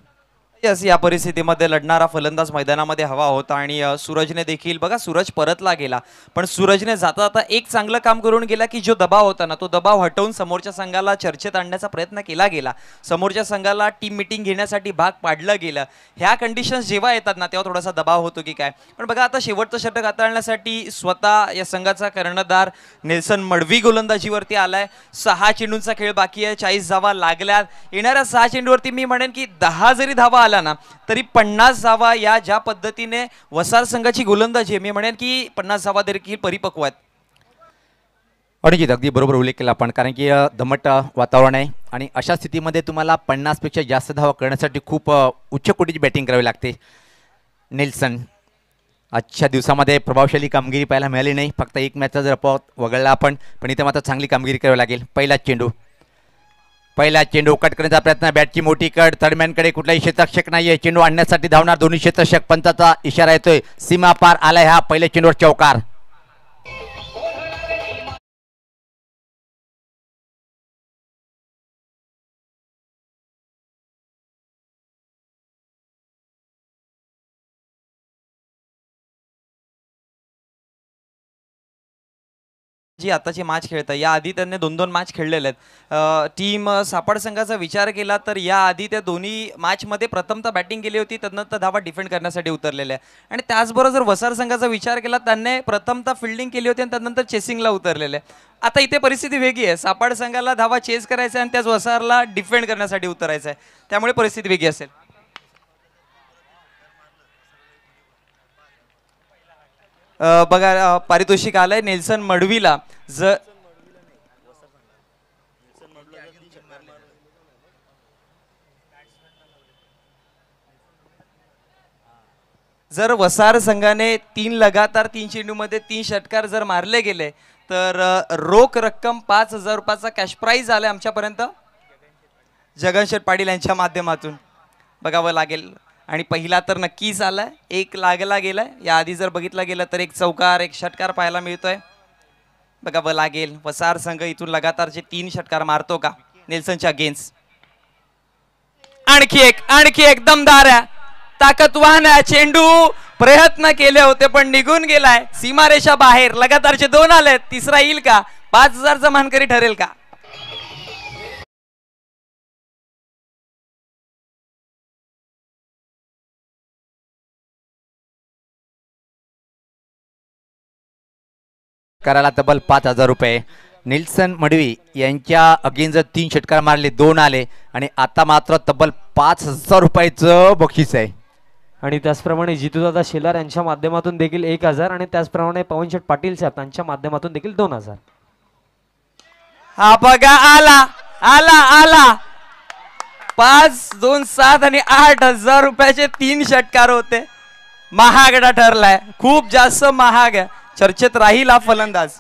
यस या परिस्थितीमध्ये लढणारा फलंदाज मैदानामध्ये हवा होता आणि सूरजने देखील बघा सूरज परतला गेला पण सूरजने जाता जाता एक चांगलं काम करून गेला की जो दबाव होता ना तो दबाव हटवून समोरच्या संघाला चर्चेत आणण्याचा प्रयत्न केला गेला समोरच्या संघाला टीम मिटिंग घेण्यासाठी भाग पाडलं गेलं ह्या कंडिशन्स जेव्हा येतात ना तेव्हा थोडासा दबाव होतो की काय पण बघा आता शेवटचं षटक हाताळण्यासाठी स्वतः या संघाचा कर्णधार नेल्सन मडवी गोलंदाजीवरती आलाय सहा चेंडूंचा खेळ बाकी आहे चाळीस धावा लागल्या येणाऱ्या सहा चेंडूवरती मी म्हणेन की दहा जरी धावा आला ना तरी पन्नास धावा या ज्या पद्धतीने वसार संघाची गोलंदाजी मी म्हणेन की पन्नास धावा देखील परिपक्व आहेत अणिजित अगदी बरोबर उल्लेख केला आपण कारण की दमट वातावरण आहे आणि अशा स्थितीमध्ये तुम्हाला पन्नासपेक्षा जास्त धावा करण्यासाठी खूप उच्च कोटीची बॅटिंग करावी लागते नेल्सन आजच्या दिवसामध्ये प्रभावशाली कामगिरी पाहायला मिळाली नाही फक्त एक मॅचचा जर अपवाद वगळला आपण पण इथे मात्र चांगली कामगिरी करावी लागेल पहिलाच चेंडू पहिला चेंडू कट करण्याचा प्रयत्न बॅटची मोठी कट थर्डमॅनकडे कुठलाही क्षेत्रक्षक नाहीये चेंडू आणण्यासाठी धावणार दोन्ही क्षेत्रक्षक पंचाचा इशारा येतोय सीमा पार आलाय हा पहिल्या चेंडूवर चौकार जी आताची मॅच आहे याआधी त्यांनी दोन दोन मॅच खेळलेले आहेत टीम सापड संघाचा विचार केला तर याआधी त्या दोन्ही मॅचमध्ये प्रथमतः बॅटिंग केली होती त्यानंतर धावा डिफेंड करण्यासाठी उतरलेले आहे आणि त्याचबरोबर जर वसार संघाचा विचार केला त्यांनी प्रथमतः फिल्डिंग केली होती आणि त्यानंतर चेसिंगला उतरलेले आहे आता इथे परिस्थिती वेगळी आहे सापाड संघाला धावा चेस करायचा आहे आणि त्याच वसारला डिफेंड करण्यासाठी उतरायचं आहे त्यामुळे परिस्थिती वेगळी असेल बघा पारितोषिक आलंय नेल्सन मडवीला ज जर वसार संघाने तीन लगातार तीन मध्ये तीन षटकार जर मारले गेले तर रोख रक्कम पाच हजार रुपयाचा कॅश प्राईज आलाय आमच्यापर्यंत जगनशेठ पाटील यांच्या माध्यमातून बघावं लागेल आणि पहिला तर नक्कीच आलाय एक लागला गेलाय या आधी जर बघितला गेला तर एक चौकार एक षटकार पाहायला मिळतोय बघा ब लागेल वसार संघ इथून लगातारचे तीन षटकार मारतो का नेल्सनच्या गेन्स आणखी एक आणखी एक दमदार ताकदवान आहे चेंडू प्रयत्न केले होते पण निघून गेलाय सीमारेषा बाहेर लगातारचे दोन आले तिसरा येईल का पाच हजारचा मानकरी ठरेल का करायला तब्बल पाच हजार रुपये निल्सन मडवी यांच्या अगेन जर तीन षटकार मारले दोन आले आणि आता मात्र तब्बल पाच हजार रुपयाचं बक्षीस आहे आणि त्याचप्रमाणे जितूदादा शेलार यांच्या माध्यमातून देखील एक हजार आणि त्याचप्रमाणे पवनशेठ पाटील साहेब त्यांच्या माध्यमातून देखील दोन हजार हा बघा आला आला आला पाच दोन सात आणि आठ हजार रुपयाचे तीन षटकार होते महागडा ठरलाय खूप जास्त महाग आहे चर्चेत राहील हा फलंदाज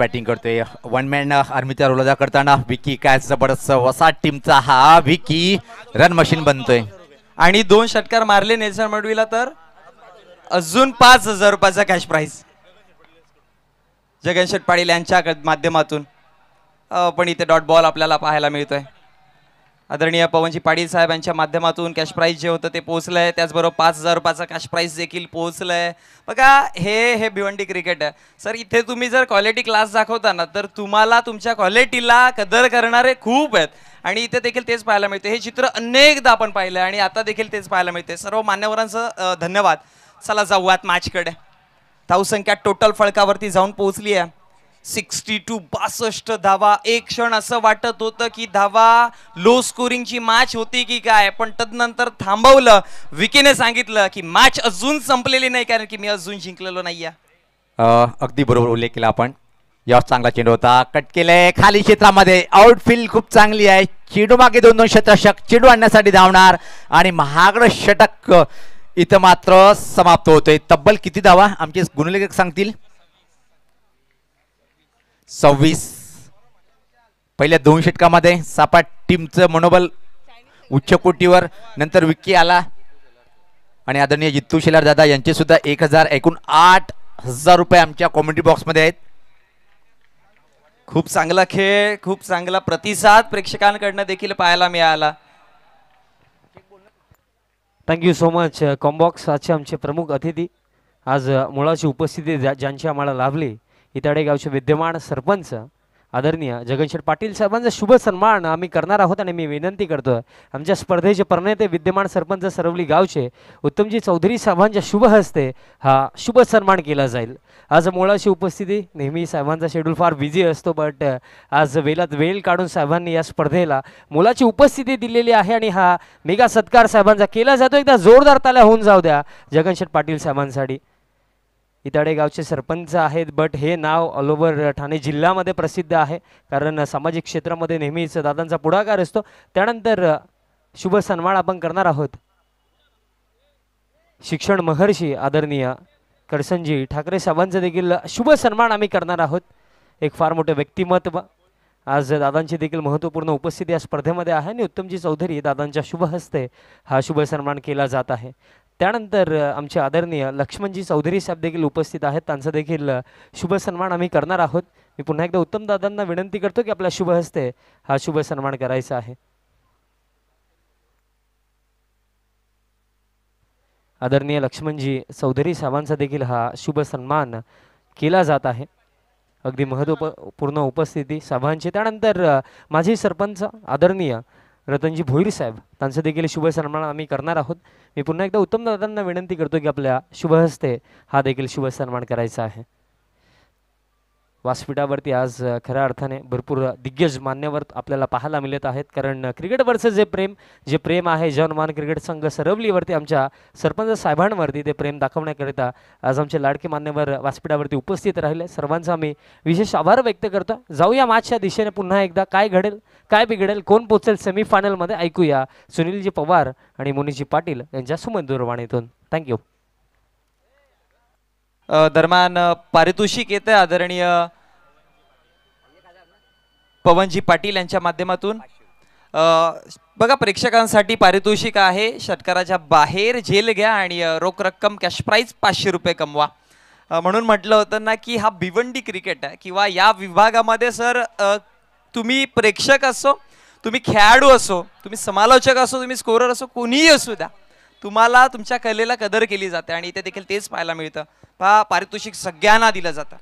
बॅटिंग करतोय वन मॅन आर्मीच्या रोलाजा करताना विकी काय जबरदस्त वसा टीमचा हा विकी रन मशीन बनतोय आणि दोन षटकार मारले नेल्सन मडवीला तर अजून पाच हजार रुपयाचा कॅश प्राईज जगनशेठ पाटील यांच्या माध्यमातून पण इथे डॉट बॉल आपल्याला पाहायला मिळतोय आदरणीय पवनजी पाटील साहेब यांच्या माध्यमातून कॅश प्राईज जे होतं ते पोहोचलं आहे त्याचबरोबर पाच हजार रुपयाचा कॅश प्राईज देखील पोहोचलं आहे बघा हे हे भिवंडी क्रिकेट आहे सर इथे तुम्ही जर क्वालिटी क्लास दाखवता ना तर तुम्हाला तुमच्या क्वालिटीला कदर करणारे खूप आहेत आणि इथे देखील तेच पाहायला मिळते हे चित्र अनेकदा आपण पाहिलं आणि आता देखील तेच पाहायला मिळते सर्व मान्यवरांचं धन्यवाद चला जाऊयात मॅचकडे धावसंख्या टोटल फळकावरती जाऊन पोहोचली आहे सिक्स्टी टू बासष्ट धावा एक क्षण असं वाटत होतं की धावा लो स्कोरिंगची मॅच होती की काय पण तदनंतर थांबवलं विकेने सांगितलं की मॅच अजून संपलेली नाही कारण की मी अजून जिंकलेलो नाही अगदी बरोबर उल्लेख केला आपण यावर चांगला चेंडू होता कट केलंय खाली क्षेत्रामध्ये आउटफील्ड खूप चांगली आहे चेंडू मागे दोन दोन क्षेत्रशक चेंडू आणण्यासाठी धावणार आणि महागड षटक इथं मात्र समाप्त होतोय तब्बल किती धावा आमचे गुणलेखक सांगतील सव्वीस पहिल्या दोन षटकामध्ये सापा टीमचं मनोबल उच्च कोटीवर नंतर विक्की आला आणि आदरणीय जित्तू शेलार दादा यांचे सुद्धा एक हजार एकूण आठ हजार रुपये आमच्या कॉमेंट्री बॉक्समध्ये आहेत खूप चांगला खेळ खूप चांगला प्रतिसाद प्रेक्षकांकडनं देखील पाहायला मिळाला थँक्यू सो मच कॉम्बॉक्स आजचे आमचे प्रमुख अतिथी आज मुळाची उपस्थिती ज्यांची आम्हाला लाभली इताडे गावचे विद्यमान सरपंच आदरणीय जगनशेठ पाटील साहेबांचा शुभ सन्मान आम्ही करणार आहोत आणि मी विनंती करतो आमच्या स्पर्धेचे प्रणेते विद्यमान सरपंच सरवली गावचे उत्तमजी चौधरी साहेबांच्या शुभ हस्ते हा शुभ सन्मान केला जाईल आज मुळाशी उपस्थिती नेहमी साहेबांचा शेड्यूल फार बिझी असतो बट आज वेलात वेळ काढून साहेबांनी या स्पर्धेला मुलाची उपस्थिती दिलेली आहे आणि हा मेगा सत्कार साहेबांचा केला जातो एकदा जोरदार ताल्या होऊन जाऊ द्या जगनशेठ पाटील साहेबांसाठी गावचे सरपंच आहेत बट हे नाव ऑल ओव्हर ठाणे जिल्ह्यामध्ये प्रसिद्ध आहे कारण सामाजिक क्षेत्रामध्ये नेहमीच दादांचा पुढाकार असतो त्यानंतर शुभ सन्मान आपण करणार आहोत शिक्षण महर्षी आदरणीय कडसनजी ठाकरे साहेबांचं देखील शुभ सन्मान आम्ही करणार आहोत एक फार मोठं व्यक्तिमत्व आज दादांची देखील महत्त्वपूर्ण उपस्थिती या स्पर्धेमध्ये आहे आणि उत्तमजी चौधरी दादांच्या शुभ हस्ते हा शुभ सन्मान केला जात आहे त्यानंतर आमचे आदरणीय लक्ष्मणजी चौधरी साहेब देखील उपस्थित आहेत त्यांचा देखील शुभ सन्मान आम्ही करणार आहोत मी पुन्हा एकदा उत्तम दादांना विनंती करतो की आपला शुभ हस्ते हा शुभ सन्मान करायचा आहे आदरणीय लक्ष्मणजी चौधरी साहेबांचा देखील हा शुभ सन्मान केला जात आहे अगदी महत्वपूर्ण उपस्थिती साहेबांची त्यानंतर माझी सरपंच आदरणीय रतनजी भोईर साहेब त्यांचं देखील शुभ सन्मान आम्ही करणार आहोत मी पुन्हा एकदा उत्तम दादांना विनंती करतो की आपल्या शुभ हस्ते हा देखील शुभ सन्मान करायचा आहे व्यासपीठावरती आज खऱ्या अर्थाने भरपूर दिग्गज मान्यवर आपल्याला पाहायला मिळत आहेत कारण क्रिकेटवरचं जे प्रेम जे प्रेम आहे जॉन क्रिकेट संघ सरवलीवरती आमच्या सरपंच साहेबांवरती ते प्रेम दाखवण्याकरिता आज आमचे लाडके मान्यवर व्यासपीठावरती उपस्थित राहिले सर्वांचा आम्ही विशेष आभार व्यक्त करतो जाऊया मॅचच्या दिशेने पुन्हा एकदा काय घडेल काय बिघडेल कोण पोचेल सेमीफायनलमध्ये ऐकूया सुनीलजी पवार आणि मुनीजी पाटील यांच्या सुमन दूरवाणीतून थँक्यू दरम्यान पारितोषिक येते आदरणीय पवनजी पाटील यांच्या माध्यमातून बघा प्रेक्षकांसाठी पारितोषिक आहे षटकाराच्या बाहेर झेल घ्या आणि रोख रक्कम कॅश प्राईज पाचशे रुपये कमवा म्हणून म्हटलं होतं ना की हा भिवंडी क्रिकेट आहे किंवा या विभागामध्ये सर तुम्ही प्रेक्षक असो तुम्ही खेळाडू असो तुम्ही समालोचक असो तुम्ही स्कोरर असो कोणीही असू द्या तुम्हाला तुमच्या कलेला कदर केली जाते आणि इथे देखील तेच पाहायला मिळतं पहा पारितोषिक सगळ्यांना दिलं जातं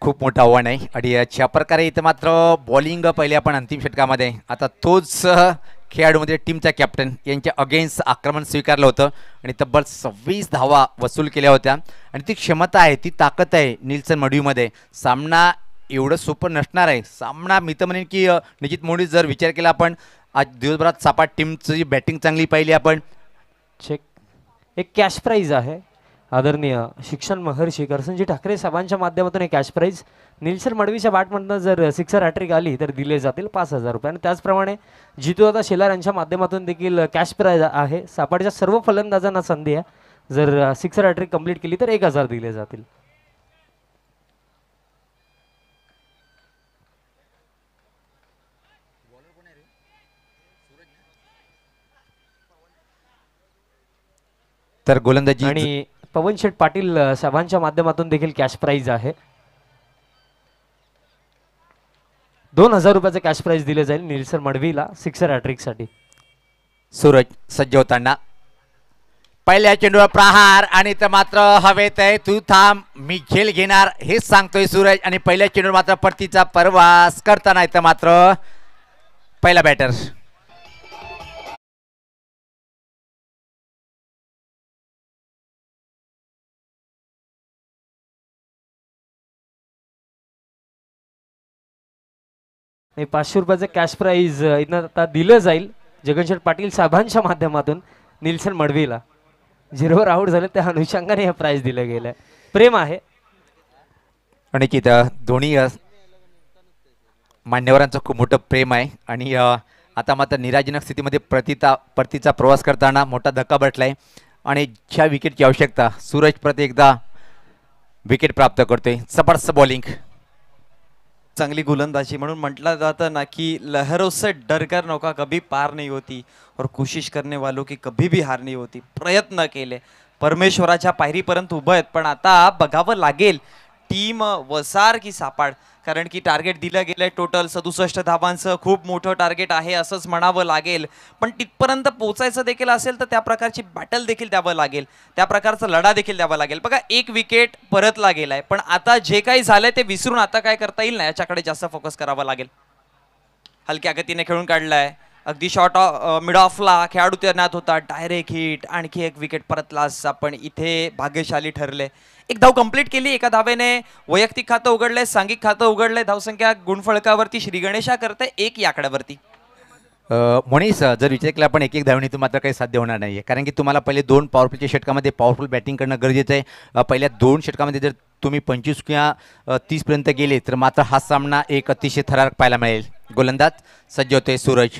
खूप मोठं आव्हान आहे आणि ज्या प्रकारे इथं मात्र बॉलिंग पहिले आपण अंतिम षटकामध्ये आता तोच खेळाडूमध्ये टीमचा कॅप्टन यांच्या अगेन्स्ट आक्रमण स्वीकारलं होतं आणि तब्बल सव्वीस धावा वसूल केल्या होत्या आणि ती क्षमता आहे ती ताकद आहे निल्सन मडवीमध्ये सामना एवढं सोपं नसणार आहे सामना मी तर म्हणेन की निजित मोडी जर विचार केला आपण आज दिवसभरात सापाट टीमची बॅटिंग चांगली पाहिली आपण चेक एक कॅश प्राईज आहे आदरणीय शिक्षण महर्षी करसनजी ठाकरे साहेबांच्या माध्यमातून एक कॅश प्राईज निलसर मडवीच्या बॅटमधनं जर सिक्सर हॅट्रिक आली तर दिले जातील पाच हजार रुपये आणि त्याचप्रमाणे जितूदादा शेलार यांच्या माध्यमातून देखील कॅश प्राईज आहे सापाटच्या सर्व फलंदाजांना संधी आहे जर सिक्सर हॅट्रिक कंप्लीट केली तर एक हजार दिले जातील तर गोलंदाजी आणि पवन शेठ पाटील सभांच्या माध्यमातून देखील कॅश प्राईज आहे दोन हजार रुपयाचं कॅश प्राईज दिलं जाईल निलसर मडवीला सिक्सर साठी सूरज सज्ज होताना पहिल्या चेंडूवर प्रहार आणि तर मात्र हवेत आहे तू थांब मी खेळ घेणार हेच सांगतोय सूरज आणि पहिल्या चेंडूवर मात्र परतीचा प्रवास करताना इथं मात्र पहिला बॅटर नाही पाचशे रुपयाचं कॅश प्राईज इथं आता दिलं जाईल जगनशेट पाटील साहेबांच्या माध्यमातून निल्सन मडवीला झिरोवर आऊट झालं त्या अनुषंगाने हे प्राईज दिलं गेलं प्रेम आहे अनिकित दोन्ही मान्यवरांचं खूप मोठं प्रेम आहे आणि आता मात्र निराजनक स्थितीमध्ये प्रतिता प्रतीचा प्रवास करताना मोठा धक्का बटला आहे आणि ज्या विकेटची आवश्यकता सूरज प्रत्येकदा विकेट प्राप्त करतोय सपाटस बॉलिंग चांगली गोलंदाजी म्हणून म्हटलं जातं ना की लहरों से डरकर नौका कभी पार नाही होती और कोशिश करने वालो की कभी भी हार नाही होती प्रयत्न केले परमेश्वराच्या पायरीपर्यंत उभं आहेत पण आता बघावं लागेल टीम वसार की सापाड कारण की टार्गेट दिलं गेलं टोटल सदुसष्ट धाबांचं खूप मोठं टार्गेट आहे असंच म्हणावं लागेल पण तिथपर्यंत पोचायचं देखील असेल तर त्या प्रकारची बॅटल देखील द्यावं लागेल त्या प्रकारचा लढा देखील द्यावा लागेल बघा एक विकेट परतला गेलाय पण आता जे काही झालंय ते विसरून आता काय करता येईल ना याच्याकडे जास्त फोकस करावं लागेल हलक्या गतीने खेळून काढलाय अगदी शॉर्ट ऑफ मिड ऑफला खेळाडू त्यांना होता डायरेक्ट हिट आणखी एक विकेट परतलास आपण इथे भाग्यशाली ठरले एक धाव कंप्लीट केली एका धावेने वैयक्तिक खातं उघडलंय सांघिक खातं उघडलंय धावसंख्या गुणफळकावरती श्रीगणेशा करते एक याकड्यावरती मनीष जर विचार केला आपण एक एक धावणीतून मात्र काही साध्य होणार नाही आहे कारण की तुम्हाला पहिले दोन पॉवरफुलच्या षटकामध्ये पॉवरफुल बॅटिंग करणं गरजेचं आहे पहिल्या दोन षटकामध्ये जर तुम्ही पंचवीस किंवा तीसपर्यंत गेले तर मात्र हा सामना एक अतिशय थरारक पाहायला मिळेल गोलंदाज सज्ज होते सूरज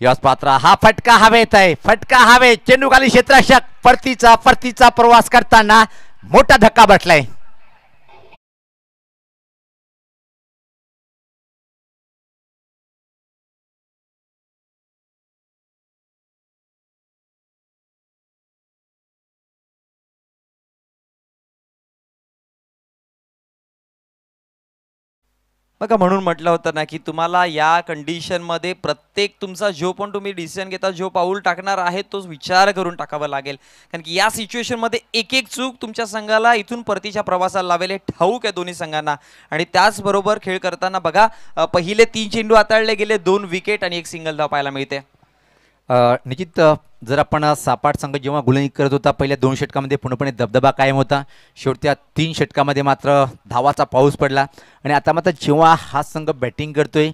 यास पात्रा हा फटका हवेत आहे फटका हवे चेंडू क्षेत्राशक परतीचा परतीचा प्रवास करताना मोठा धक्का बसलाय बघा म्हणून म्हटलं होतं ना की तुम्हाला या कंडिशनमध्ये प्रत्येक तुमचा जो पण तुम्ही डिसिजन घेता जो पाऊल टाकणार आहे तोच विचार करून टाकावा लागेल कारण की या सिच्युएशनमध्ये एक एक चूक तुमच्या संघाला इथून परतीच्या प्रवासाला लावेल हे ठाऊक आहे दोन्ही संघांना आणि त्याचबरोबर खेळ करताना बघा पहिले तीन चेंडू हाताळले गेले दोन विकेट आणि एक सिंगल धाव मिळते निश्चित जर आपण सापाट संघ जेव्हा गुलंदी करत होता पहिल्या दोन षटकामध्ये पूर्णपणे दबदबा कायम होता शेवटच्या तीन षटकामध्ये मात्र धावाचा पाऊस पडला आणि आता मात्र जेव्हा हा संघ बॅटिंग करतोय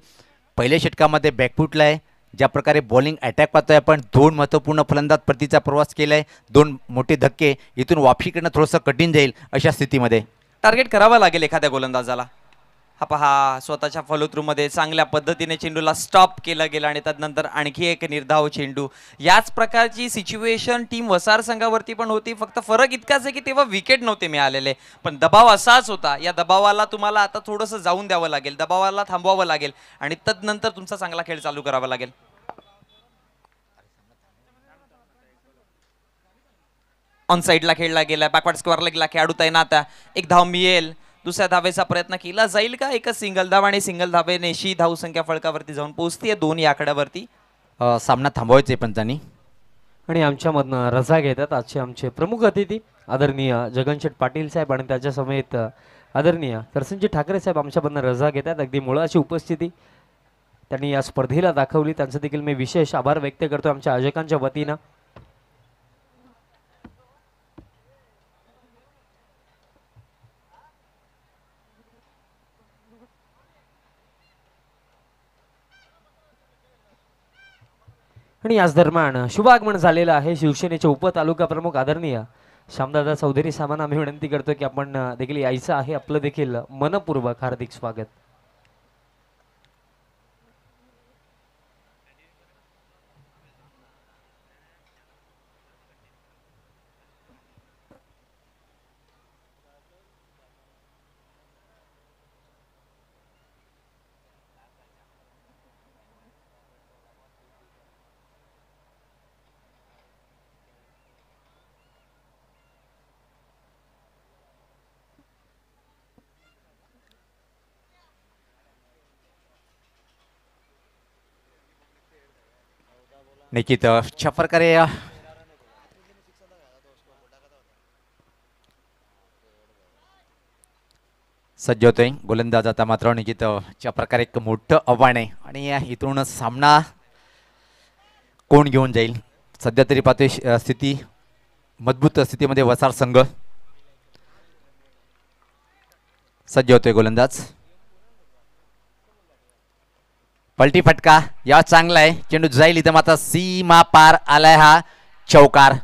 पहिल्या षटकामध्ये फुटला आहे ज्या प्रकारे बॉलिंग अटॅक पाहतोय आपण दोन महत्त्वपूर्ण फलंदाज प्रतीचा प्रवास केला आहे दोन मोठे धक्के इथून वापशी करणं थोडंसं कठीण जाईल अशा स्थितीमध्ये टार्गेट करावं लागेल एखाद्या गोलंदाजाला हा पहा स्वतःच्या मध्ये चांगल्या पद्धतीने चेंडूला स्टॉप केला गेला आणि त्यानंतर आणखी एक निर्धाव चेंडू याच प्रकारची सिच्युएशन टीम वसार संघावरती पण होती फक्त फरक इतकाच आहे की तेव्हा विकेट नव्हते मिळालेले पण दबाव असाच होता या दबावाला तुम्हाला आता थोडंसं जाऊन द्यावं लागेल दबावाला थांबवावं लागेल आणि तदनंतर तुमचा चांगला खेळ चालू करावा लागेल ऑन साईडला खेळला गेला बॅकवर्ड स्क्वेअरला गेला खेळाडू तैनात एक धाव मिळेल दुसऱ्या धावेचा प्रयत्न केला जाईल का एकच सिंगल धाव आणि सिंगल धावेनेशी धाव संख्या फळकावरती जाऊन पोहोचते दोन आकड्यावरती सामना थांबवायचे पण त्यांनी आणि आमच्यामधनं रजा घेतात आजचे आमचे प्रमुख अतिथी आदरणीय जगनशेठ पाटील साहेब आणि त्याच्या समेत आदरणीय तरसिंजी ठाकरे साहेब आमच्यामधनं रजा घेतात अगदी मुळाची उपस्थिती त्यांनी या स्पर्धेला दाखवली त्यांचं देखील मी विशेष आभार व्यक्त करतो आमच्या आयोजकांच्या वतीनं आणि याच दरम्यान शुभागमन झालेलं आहे शिवसेनेचे उपतालुका प्रमुख आदरणीय श्यामदादा चौधरी साहेबांना आम्ही विनंती करतो की आपण देखील यायचं आहे आपलं देखील मनपूर्वक हार्दिक स्वागत निकित अशा प्रकारे सज्ज होतोय गोलंदाज आता मात्र निकित अशा एक मोठं आव्हान आहे आणि इथून सामना कोण घेऊन जाईल सध्या तरी पाहतोय स्थिती मजबूत स्थितीमध्ये वसार संघ सज्ज होतोय गोलंदाज पलटी फटका या चांगला आहे चेंडू जाईल इथं मात्र सीमा पार आलाय हा चौकार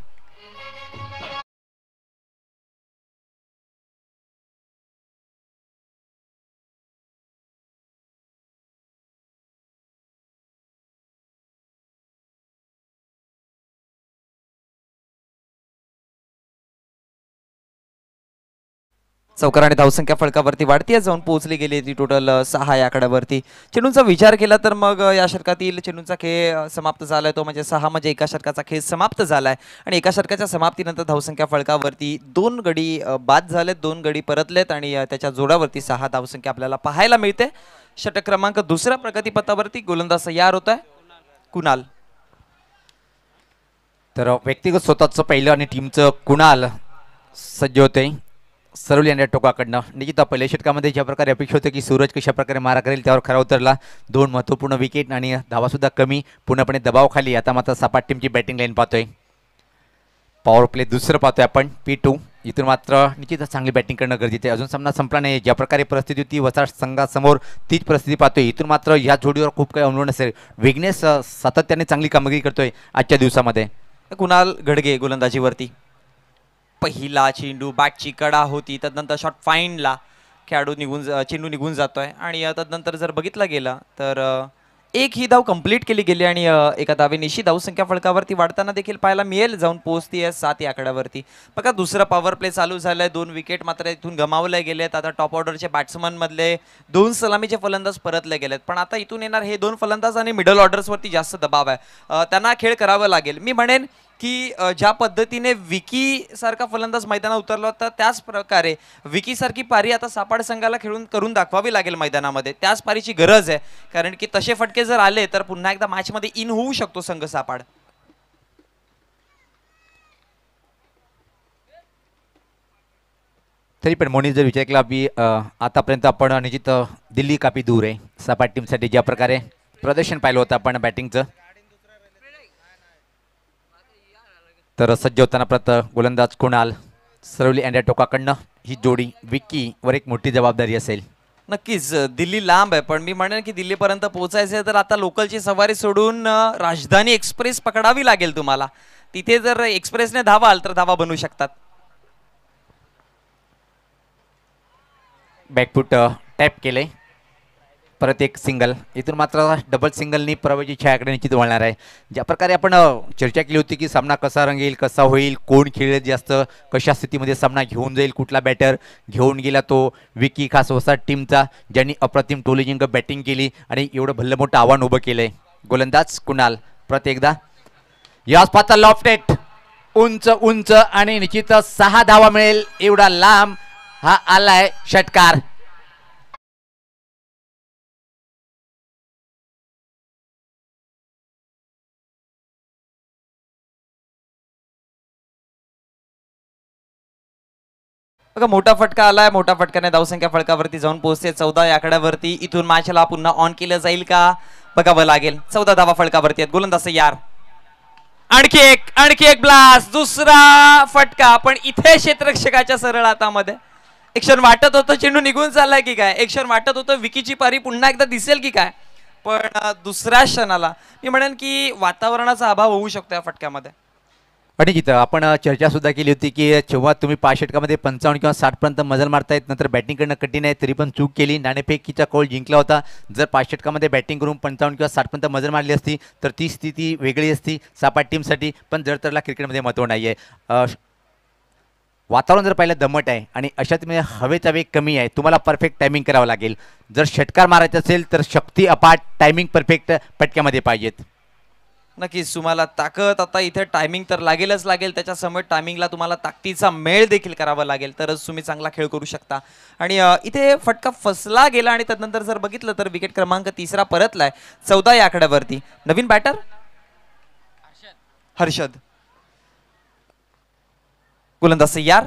चौकार आणि धावसंख्या फळकावरती वाढती जाऊन पोहोचली गेली ती टोटल सहा या आकड्यावरती चेंडूंचा विचार केला तर मग या षटकातील चेंडूंचा खेळ समाप्त झाला तो म्हणजे सहा म्हणजे एका शतकाचा खेळ समाप्त झाला आणि एका षटकाच्या समाप्तीनंतर धावसंख्या फळकावरती दोन गडी बाद झालेत दोन गडी परतलेत आणि त्याच्या जोडावरती सहा धावसंख्या आपल्याला पाहायला मिळते षटक क्रमांक दुसऱ्या प्रगतीपथावरती गोलंदाज तयार होत आहे कुणाल तर व्यक्तिगत स्वतःचं पहिलं आणि टीमचं कुणाल सज्ज होते सरवली आणि टोकाकडनं निकिता पहिल्या षटकामध्ये ज्या प्रकारे अपेक्षा होतं की सूरज कशा प्रकारे मारा करेल त्यावर खरा उतरला दोन महत्त्वपूर्ण विकेट आणि धावासुद्धा कमी पूर्णपणे खाली आता मात्र सपाट टीमची बॅटिंग लाईन पाहतोय पॉवर प्ले दुसरं पाहतोय आपण पी टू इथून मात्र निश्चितच चांगली बॅटिंग करणं गरजेचं आहे अजून सामना संपला नाही ज्या प्रकारे परिस्थिती होती वसाट संघासमोर तीच परिस्थिती पाहतोय इथून मात्र या जोडीवर खूप काही अवलंबून असेल विघ्नेश सातत्याने चांगली कामगिरी करतोय आजच्या दिवसामध्ये कुणाल घडगे गोलंदाजीवरती पहिला चेंडू बॅटची कडा होती त्यानंतर शॉट फाईनला खेळाडू निघून चेंडू निघून जातोय आणि तदनंतर जर बघितलं गेलं तर एक ही धाव कंप्लीट केली गेली आणि एका धावेनिशी धावसंख्या फळकावरती वाढताना देखील पाहायला मिळेल जाऊन पोहोचती आहे सात या आकड्यावरती बघा दुसरा पॉवर प्ले चालू झालं आहे दोन विकेट मात्र इथून गमावले गेलेत आता टॉप ऑर्डरचे बॅट्समनमधले दोन सलामीचे फलंदाज परतले गेलेत पण आता इथून येणार हे दोन फलंदाज आणि मिडल ऑर्डर्सवरती जास्त दबाव आहे त्यांना खेळ करावं लागेल मी म्हणेन की ज्या पद्धतीने विकी सारखा फलंदाज मैदानात उतरला होता त्याच प्रकारे विकी सारखी पारी आता सापाड संघाला खेळून करून दाखवावी लागेल मैदानामध्ये त्याच पारीची गरज आहे कारण की तसे फटके जर आले तर पुन्हा एकदा मॅचमध्ये इन होऊ शकतो संघ सापाड तरी पण मोनी जर विचार केला आतापर्यंत आपण निश्चित दिल्ली कापी दूर आहे टीम टीमसाठी ज्या प्रकारे प्रदर्शन पाहिलं होतं आपण बॅटिंगचं तर सज्ज होताना प्रत गोलंदाज कुणाल सरवली अँड टोकाकडनं ही जोडी वर एक मोठी जबाबदारी असेल नक्कीच दिल्ली लांब आहे पण मी म्हणेन की दिल्लीपर्यंत पोहोचायचं तर आता लोकलची सवारी सोडून राजधानी एक्सप्रेस पकडावी लागेल तुम्हाला तिथे जर एक्सप्रेसने धावाल तर धावा बनवू शकतात बॅकफूट टॅप केलंय परत एक सिंगल इथून मात्र डबल सिंगलनी प्रवेशची छायाकडे निश्चित वळणार आहे ज्या प्रकारे आपण चर्चा केली होती की सामना कसा रंगेल कसा होईल कोण खेळेल जास्त कशा स्थितीमध्ये सामना घेऊन जाईल कुठला बॅटर घेऊन गेला तो विकी खास वसा टीमचा ज्यांनी अप्रतिम टोली जिंक बॅटिंग केली आणि एवढं भल्लं मोठं आव्हान उभं केलंय गोलंदाज कुणाल प्रत्येकदा एकदा याच पाचा लॉफ्टेट उंच उंच आणि निश्चितच सहा धावा मिळेल एवढा लांब हा आलाय षटकार बघा मोठा फटका आलाय मोठा फटकाने धावसंख्या फळकावरती जाऊन पोहोचते चौदा आकड्यावरती इथून माशाला पुन्हा ऑन केलं जाईल का बघावं लागेल चौदा धावा फळकावरती आहेत गोलंदाज यार आणखी एक आणखी एक ब्लास्ट दुसरा फटका पण इथे क्षेत्रक्षकाच्या सरळ हातामध्ये एक क्षण वाटत होतं चेंडू निघून चाललाय की काय एक क्षण वाटत होतं विकीची पारी पुन्हा एकदा दिसेल की काय पण दुसऱ्या क्षणाला मी म्हणेन की वातावरणाचा अभाव होऊ शकतो या फटक्यामध्ये अनिजित आपण चर्चासुद्धा केली होती की जेव्हा तुम्ही पाच षटकामध्ये पंचावन्न किंवा साठपर्यंत मजल मारतायत नंतर बॅटिंग करणं कठीण आहे तरी पण चूक केली नाणेफेकीचा कौल जिंकला होता जर पाच षटकामध्ये बॅटिंग करून पंचावन्न किंवा साठपर्यंत मजल मारली असती तर ती स्थिती वेगळी असती सापाट टीमसाठी पण जर तरला क्रिकेटमध्ये महत्त्व नाही आहे वातावरण जर पाहिलं दमट आहे आणि अशात म्हणजे हवेचा वेग कमी आहे तुम्हाला परफेक्ट टायमिंग करावं लागेल जर षटकार मारायचं असेल तर शक्ती अपाट टायमिंग परफेक्ट पटक्यामध्ये पाहिजेत नक्कीच तुम्हाला ताकद आता इथे टायमिंग तर लागेलच लागेल त्याच्यासमोर टायमिंगला तुम्हाला ताकदीचा मेळ देखील करावा लागेल तरच तुम्ही चांगला खेळ करू शकता आणि इथे फटका फसला गेला आणि त्यानंतर जर बघितलं तर विकेट क्रमांक तिसरा परतलाय चौदा या आकड्यावरती नवीन बॅटर हर्षद गोलंदाज सय्यार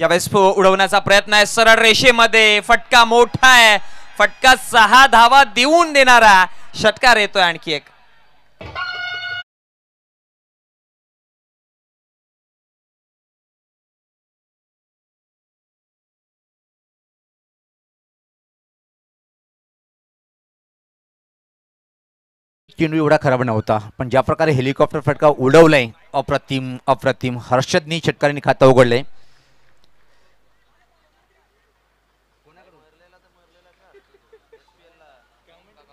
यावेळेस उडवण्याचा प्रयत्न आहे सरळ रेषेमध्ये फटका मोठा आहे फटका सहा धावा देऊन देणारा षटकार येतोय आणखी एक चेंडू एवढा खराब नव्हता पण ज्या प्रकारे हेलिकॉप्टर फटका उडवलाय अप्रतिम अप्रतिम हर्षदनी षटकारांनी खातं उघडलंय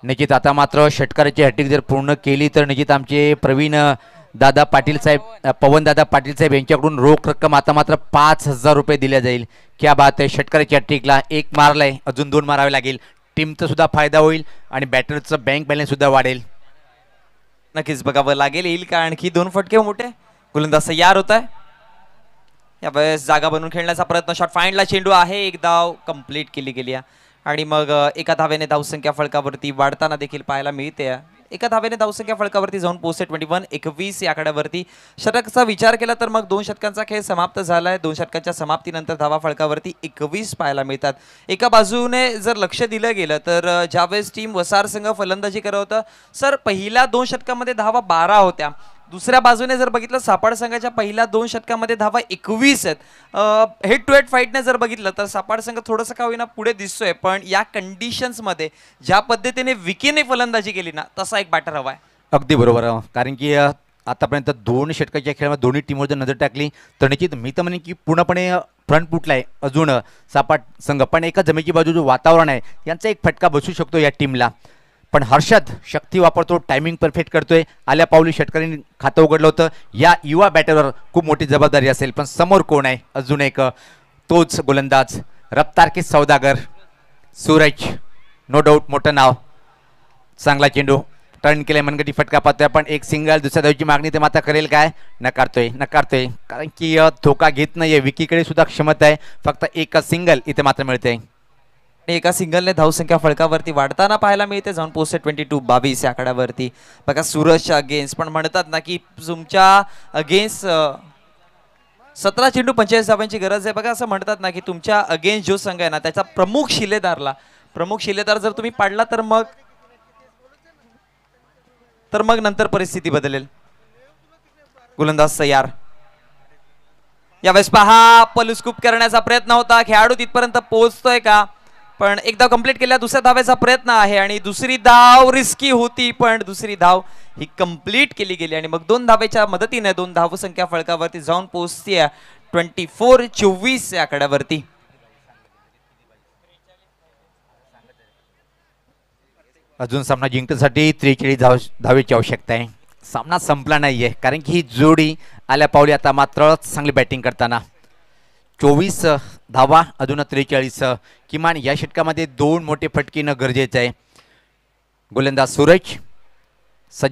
निश्चित आता मात्र षटकाराची हट्टी जर पूर्ण केली तर निश्चित आमचे प्रवीण दादा पाटील साहेब पवनदादा पाटील साहेब यांच्याकडून रोख रक्कम आता मात्र पाच हजार रुपये दिल्या जाईल क्या बात आहे षटकाराच्या हॅट्रिकला एक मारलाय अजून दोन मारावे लागेल टीमचा सुद्धा फायदा होईल आणि बॅटरचा बँक बॅलन्स सुद्धा वाढेल नक्कीच बघावं लागेल येईल कारण की दोन फटके मोठे गोलंदाज यार होत आहे वेळेस जागा बनवून खेळण्याचा प्रयत्न शॉट फाईंडला चेंडू आहे एक धाव कंप्लीट केली गेली आहे आणि मग एका धाव्याने धावसंख्या फळकावरती वाढताना देखील पाहायला मिळते एका धाव्याने धावसंख्या फळकावरती जाऊन पोहोचते ट्वेंटी वन एकवीस या आकड्यावरती षटकचा विचार केला तर मग दोन शतकांचा खेळ समाप्त झाला आहे दोन शतकांच्या समाप्तीनंतर धावा फळकावरती एकवीस पाहायला मिळतात एका बाजूने जर लक्ष दिलं गेलं तर ज्यावेळेस टीम वसार संघ फलंदाजी करत होतं सर पहिल्या दोन शतकामध्ये धावा बारा होत्या दुसऱ्या बाजूने जर बघितलं सापाड संघाच्या पहिल्या दोन षटकामध्ये धावा एकवीस आहेत हेड टू हेड फाईटने जर बघितलं तर सापाड संघ थोडंसं का होईना पुढे दिसतोय पण या कंडिशन्समध्ये ज्या पद्धतीने विकीने फलंदाजी केली ना तसा एक बॅटर हवा आहे अगदी बरोबर कारण की आतापर्यंत दोन षटकाच्या खेळामध्ये दोन्ही टीमवर जर नजर टाकली तर निश्चित मी तर म्हणेन की पूर्णपणे फ्रंट फुटला आहे अजून सापाट संघ पण एका जमेची बाजू जो वातावरण आहे यांचा एक फटका बसू शकतो या टीमला पण हर्षद शक्ती वापरतो टायमिंग परफेक्ट करतोय आल्या पावली षटकरी खातं उघडलं होतं या युवा बॅटरवर खूप मोठी जबाबदारी असेल पण समोर कोण आहे अजून एक तोच गोलंदाज K Saudagar Suraj no doubt मोठं नाव चांगला चेंडू टर्न केले मनगटी फटका पाहतोय पण एक सिंगल दुसऱ्या धावची मागणी ते मात्र करेल काय नकारतोय नकारतोय कारण की धोका घेत नाहीये विकीकडे सुद्धा क्षमता आहे फक्त एक सिंगल इथे मात्र मिळते आणि एका सिंगलने धावसंख्या फळकावरती वाढताना पाहायला मिळते जाऊन पोस्ट ट्वेंटी टू बावीस या आकड्यावरती बघा सूरजच्या अगेन्स्ट पण म्हणतात ना की तुमच्या अगेन्स्ट सतरा चेंडू पंचेचाळीस साबांची गरज आहे बघा असं म्हणतात ना की तुमच्या अगेन्स्ट जो संघ आहे ना त्याचा प्रमुख शिलेदारला प्रमुख शिलेदार जर तुम्ही पाडला तर मग तर मग नंतर परिस्थिती बदलेल गोलंदाज सयार यावेळेस पहा पलुसकूप करण्याचा प्रयत्न होता खेळाडू तिथपर्यंत पोहोचतोय का पण एक धाव कंप्लीट केल्या दुसऱ्या धावेचा प्रयत्न आहे आणि दुसरी धाव रिस्की होती पण दुसरी धाव ही कंप्लीट केली गेली आणि मग दोन धावेच्या मदतीने दोन धावसंख्या फळकावरती जाऊन पोहोचते ट्वेंटी फोर चोवीस या आकड्यावरती अजून सामना जिंकण्यासाठी त्रेचाळीस धाव धावेची आवश्यकता आहे सामना संपला नाहीये कारण की ही जोडी आल्या पावली आता मात्र चांगली बॅटिंग करताना चोवीस धावा अजून त्रेचाळीस किमान या षटकामध्ये दोन मोठे फटके गरजेचं आहे गोलंदाज सूरज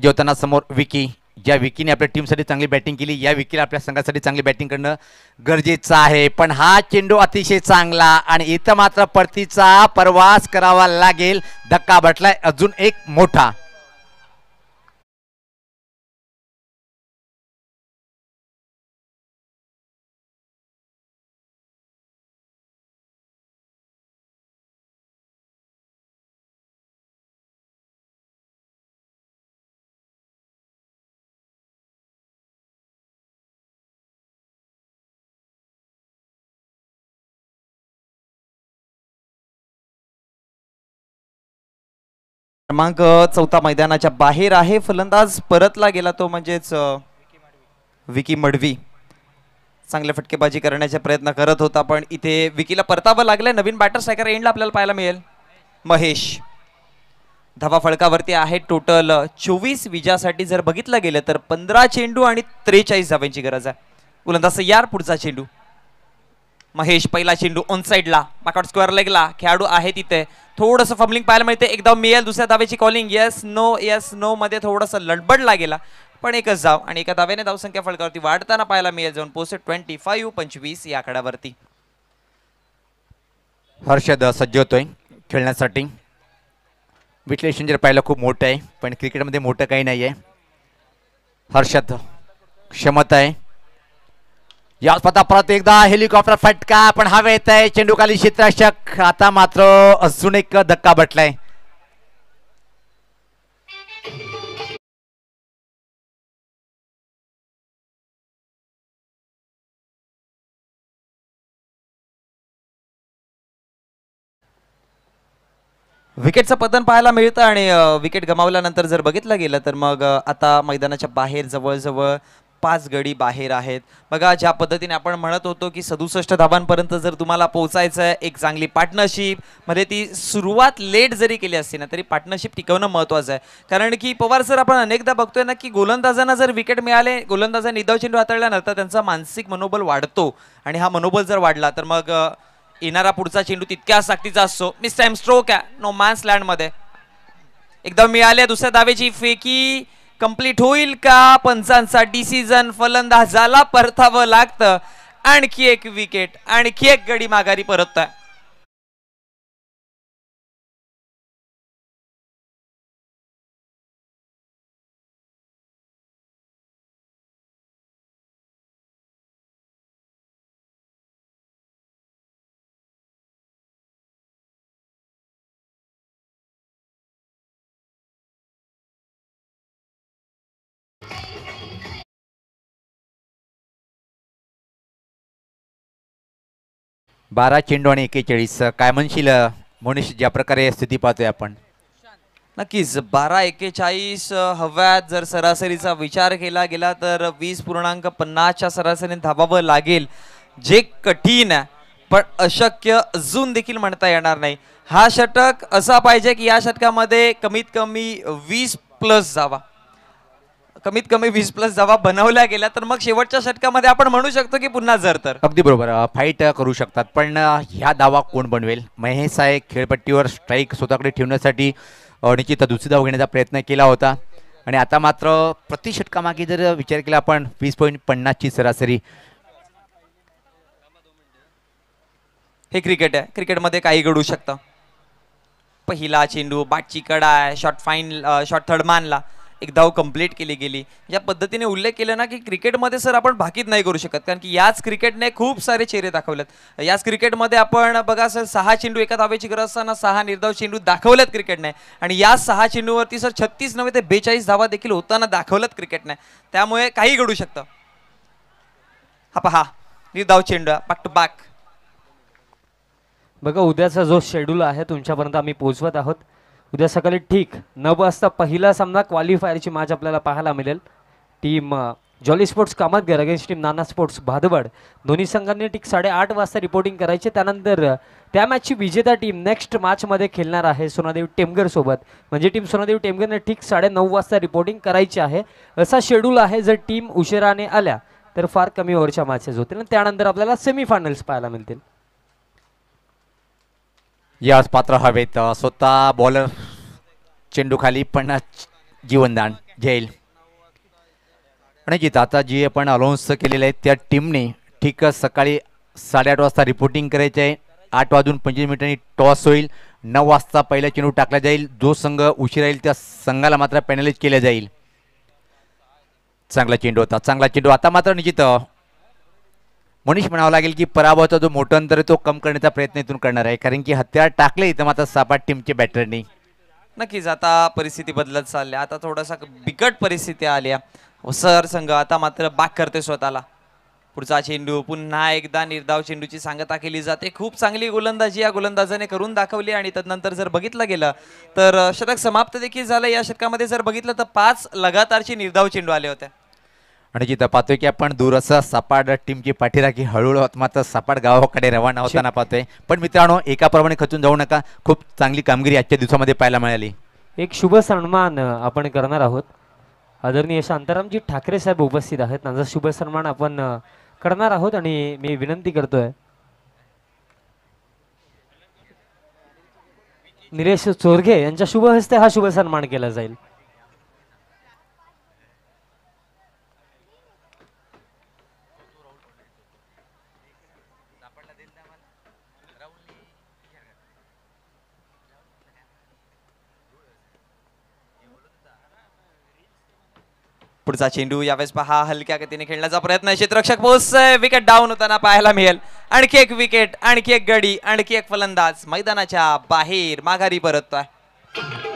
होताना समोर विकी ज्या विकीने आपल्या टीमसाठी चांगली बॅटिंग केली या विकीला आपल्या संघासाठी चांगली बॅटिंग करणं गरजेचं आहे पण हा चेंडू अतिशय चांगला आणि इथं मात्र परतीचा प्रवास करावा लागेल धक्का बटलाय अजून एक मोठा क्रमांक चौथा मैदानाच्या बाहेर आहे फलंदाज परतला गेला तो म्हणजेच विकी मडवी चांगले फटकेबाजी करण्याचा प्रयत्न करत होता पण इथे विकीला परतावं लागलंय नवीन बॅटर सायकर एंडला आपल्याला पाहायला मिळेल महेश धावा फळकावरती आहे टोटल चोवीस विजयासाठी जर बघितलं गेलं तर पंधरा चेंडू आणि त्रेचाळीस धाव्यांची गरज आहे उलंदाज यार पुढचा चेंडू महेश पहिला चेंडू ऑन साईडला माकाउट स्क्वेअर लेगला खेळाडू आहे तिथे थोडंसं फमलिंग पाहायला मिळते एकदा मिळेल दुसऱ्या दावेची calling yes no yes no मध्ये थोडंसं लडबड गेला पण एकच जाव आणि एका धाव्याने धावसंख्या फलकावरती वाढताना पाहायला मिळेल जाऊन पोस्ट ट्वेंटी फाईव्ह पंचवीस या आकड्यावरती हर्षद सज्ज होतोय खेळण्यासाठी विश्लेषण जर पाहिलं खूप मोठं आहे पण क्रिकेटमध्ये मोठं काही नाही आहे हर्षद क्षमता आहे या स्पर्धा परत एकदा हेलिकॉप्टर फटका पण हा वेळ आहे चेंडूकालीन क्षेत्रक्षक आता मात्र अजून एक धक्का बटलाय विकेटचं पतन पाहायला मिळतं आणि विकेट गमावल्यानंतर जर बघितलं गेलं तर मग आता मैदानाच्या बाहेर जवळजवळ पाच गडी बाहेर आहेत बघा ज्या पद्धतीने आपण म्हणत होतो की सदुसष्ट धाबांपर्यंत जर तुम्हाला पोहोचायचं आहे एक चांगली पार्टनरशिप मध्ये ती सुरुवात लेट जरी केली असती ना तरी पार्टनरशिप टिकवणं महत्त्वाचं आहे कारण की पवार सर आपण अनेकदा बघतोय ना की गोलंदाजांना जर विकेट मिळाले गोलंदाजांनी निधव चेंडू हाताळल्यानंतर त्यांचा मानसिक मनोबल वाढतो आणि हा मनोबल जर वाढला तर मग येणारा पुढचा चेंडू तितक्या सक्तीचा असतो मिस टाइम स्ट्रोक आहे नो मॅन्स लँडमध्ये एकदम मिळाले दुसऱ्या दावेची फेकी कंप्लीट होईल का पंचांचा डिसिजन फलंदाजाला परतावं लागतं आणखी एक विकेट आणखी एक गडी माघारी परतता बारा चेंडू आणि एकेचाळीस काय म्हणशील मनीष ज्या प्रकारे स्थिती पाहतोय आपण नक्कीच बारा एकेचाळीस हव्यात जर सरासरीचा विचार केला गेला तर वीस पूर्णांक पन्नासच्या सरासरीने धाबावं लागेल जे कठीण पण अशक्य अजून देखील म्हणता येणार नाही हा षटक असा पाहिजे की या षटकामध्ये कमीत कमी वीस प्लस जावा कमीत कमी वीस प्लस जवा बनवल्या गेल्या तर मग शेवटच्या षटकामध्ये आपण म्हणू शकतो की पुन्हा जर तर अगदी बरोबर फाईट करू शकतात पण ह्या दावा कोण बनवेल महेश आहे खेळपट्टीवर स्ट्राईक स्वतःकडे ठेवण्यासाठी निश्चित दुसरी धाव घेण्याचा प्रयत्न केला होता आणि आता मात्र प्रति षटकामागे जर विचार केला आपण वीस पॉईंट पन्नासची सरासरी हे क्रिकेट आहे क्रिकेटमध्ये काही घडू शकतं पहिला चेंडू बाटची कडा आहे शॉर्ट फाईन शॉर्ट थर्ड मानला एक धाव कंप्लीट केली गेली या पद्धतीने उल्लेख केला ना की क्रिकेटमध्ये सर आपण भाकीत नाही करू शकत कारण की याच क्रिकेटने खूप सारे चेहरे दाखवलेत याच क्रिकेटमध्ये आपण बघा सर सहा चेंडू एका धावेची गरज असताना सहा निर्धाव चेंडू दाखवलेत क्रिकेटने आणि या सहा चेंडूवरती सर छत्तीस नव्हे ते बेचाळीस धावा देखील होताना दाखवल्यात क्रिकेटने त्यामुळे काही घडू शकतं हा पहा निर्धाव चेंडू बॅक टू बॅक बघा उद्याचा जो शेड्यूल आहे तुमच्यापर्यंत आम्ही पोहोचवत आहोत उद्या सकाळी ठीक नऊ वाजता पहिला सामना क्वालिफायरची मॅच आपल्याला पाहायला मिळेल team Jolly sports Kamatgar against team Nana sports Bhadwad दोन्ही संघांनी ठीक साडेआठ वाजता रिपोर्टिंग करायची त्यानंतर त्या मॅचची विजेता टीम नेक्स्ट मॅचमध्ये खेळणार आहे सोनादेव टेमगरसोबत म्हणजे टीम सोनादेव टेमगरने ठीक साडेनऊ वाजता रिपोर्टिंग करायची आहे असा शेड्यूल आहे जर टीम उशिराने आल्या तर फार कमी ओव्हरच्या मॅचेस होतील आणि त्यानंतर आपल्याला सेमीफायनल्स पाहायला मिळतील यास पात्र हवेत स्वतः बॉलर चेंडू खाली पण जीवनदान घेईल आणि जी आता जी आपण अनाऊन्स केलेले आहेत त्या टीमने ठीक सकाळी साडेआठ वाजता रिपोर्टिंग करायचे आहे आठ वाजून पंचवीस मिनिटांनी टॉस होईल नऊ वाजता पहिला चेंडू टाकला जाईल जो संघ उशीर येईल त्या संघाला मात्र पॅनलाइज केला जाईल चांगला चेंडू होता चांगला चेंडू आता मात्र निश्चित मनीष म्हणावं लागेल की पराभवाचा जो मोठं अंतर आहे तो कम करण्याचा प्रयत्न इथून करणार आहे कारण की हत्यार टाकले इथं मात्र सापाट टीमचे बॅटरनी नक्कीच आता परिस्थिती बदलत चालली आता थोडासा बिकट परिस्थिती आली सर संघ आता मात्र बाक करते स्वतःला पुढचा चेंडू पुन्हा एकदा निर्धाव चेंडूची सांगता केली जाते खूप चांगली गोलंदाजी या गोलंदाजाने करून दाखवली आणि तदनंतर जर बघितलं गेलं तर शतक समाप्त देखील झालं या शतकामध्ये जर बघितलं तर पाच लगातारचे निर्धाव चेंडू आले होते आणि जिथं पाहतोय की आपण दूर असं सपाट टीमची पाठीराखी हळूहळू मात्र सपाट गावाकडे रवाना होताना पाहतोय पण मित्रांनो एकाप्रमाणे खचून जाऊ नका खूप चांगली कामगिरी आजच्या दिवसामध्ये पाहायला मिळाली एक शुभ सन्मान आपण करणार आहोत आदरणीय शांतारामजी ठाकरे साहेब उपस्थित आहेत त्यांचा शुभ सन्मान आपण करणार आहोत आणि मी विनंती करतोय निलेश चोरघे यांच्या शुभ हस्ते हा शुभ सन्मान केला जाईल पुढचा चेंडू यावेळेस पहा हलक्या गतीने खेळण्याचा प्रयत्न क्षेत्ररक्षक पोहोच विकेट डाऊन होताना पाहायला मिळेल आणखी एक विकेट आणखी एक गडी आणखी एक फलंदाज मैदानाच्या बाहेर माघारी परततोय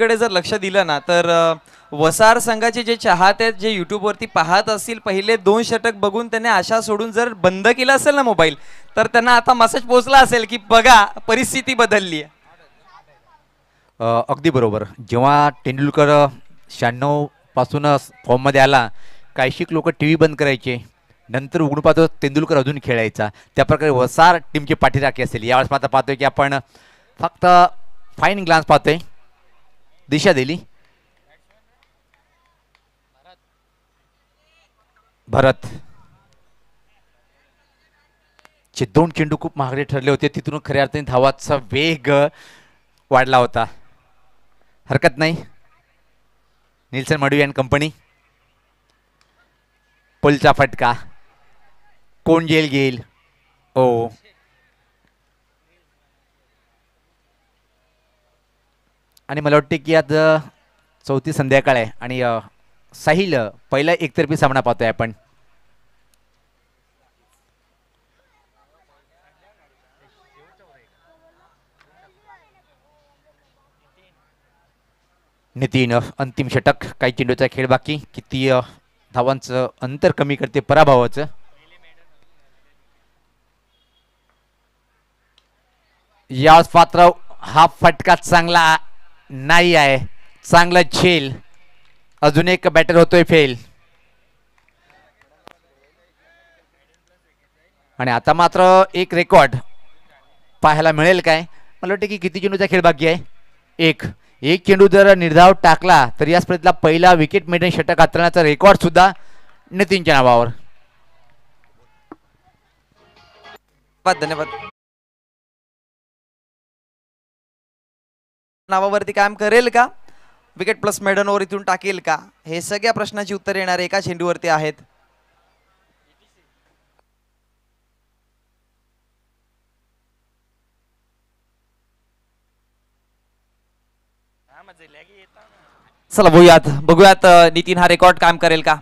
कडे जर लक्ष दिलं ना तर वसार संघाचे जे चाहते आहेत जे वरती पाहत असतील पहिले दोन षटक बघून त्यांनी आशा सोडून जर बंद केला असेल ना मोबाईल तर त्यांना आता मेसेज पोहोचला असेल की बघा परिस्थिती बदलली आहे अगदी बरोबर जेव्हा तेंडुलकर शहाण्णव पासूनच मध्ये आला काहीशी लोक टी व्ही बंद करायचे नंतर उघड पाहतो तेंडुलकर अजून खेळायचा त्या प्रकारे वसार टीमची पाठीराखी असेल यावेळेस आता पाहतोय की आपण फक्त फाईन ग्लान्स पाहतोय दिशा दिली भरत चे दोन चेंडू खूप महागडे ठरले होते तिथून खऱ्या अर्थाने धावाचा वेग वाढला होता हरकत नाही निल्सन मडवी अँड कंपनी पुलचा फटका कोण जेल घेईल ओ आणि मला वाटते की आज चौथी संध्याकाळ आहे आणि साहिल पहिला एकतर्फी सामना पाहतोय आपण नितीन अंतिम षटक काही चेंडूचा खेळ बाकी किती धावांचं अंतर कमी करते पराभवाचं या पात्र हा फटका चांगला नाही आहे चांगला झेल अजून एक बॅटर होतोय फेल आणि आता मात्र एक रेकॉर्ड पाहायला मिळेल काय मला वाटतं की किती चेंडूचा खेळ बाकी आहे एक एक चेंडू जर निर्धाव टाकला तर या स्पर्धेतला पहिला विकेट मेडन षटक हातरण्याचा रेकॉर्ड सुद्धा नितीनच्या नावावर धन्यवाद नावावरती कायम करेल का विकेट प्लस मेडन इथून टाकेल का हे सगळ्या प्रश्नाची उत्तर येणार एका चेंडूवरती आहेत चला बघूयात बघूयात नितीन हा रेकॉर्ड काम करेल का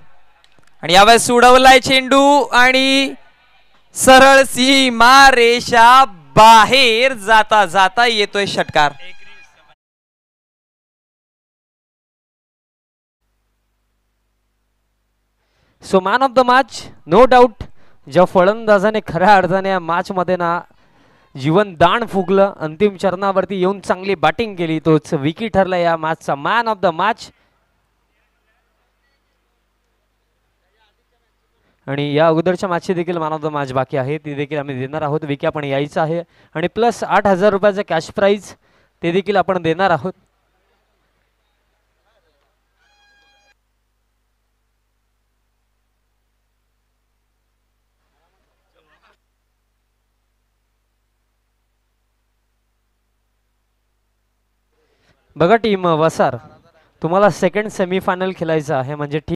आणि यावेळेस सोडवलाय चेंडू आणि सरळ सीमा रेषा बाहेर जाता जाता येतोय षटकार so man of the match no doubt ज्या फलंदाजाने खऱ्या अर्थाने या मॅचमध्ये ना जीवन दाण फुगलं अंतिम चरणावरती येऊन चांगली बॅटिंग केली तोच विकी ठरला या मॅचचा मॅन ऑफ द मॅच आणि या अगोदरच्या मॅचची देखील मॅन ऑफ द मॅच बाकी आहे ती देखील आम्ही देणार आहोत विकी आपण यायचं आहे आणि प्लस आठ हजार रुपयाचं कॅश प्राईज ते देखील आपण देणार आहोत बघा टीम वसार तुम्हाला सेकंड सेमीफायनल खेळायचं आहे म्हणजे ठीक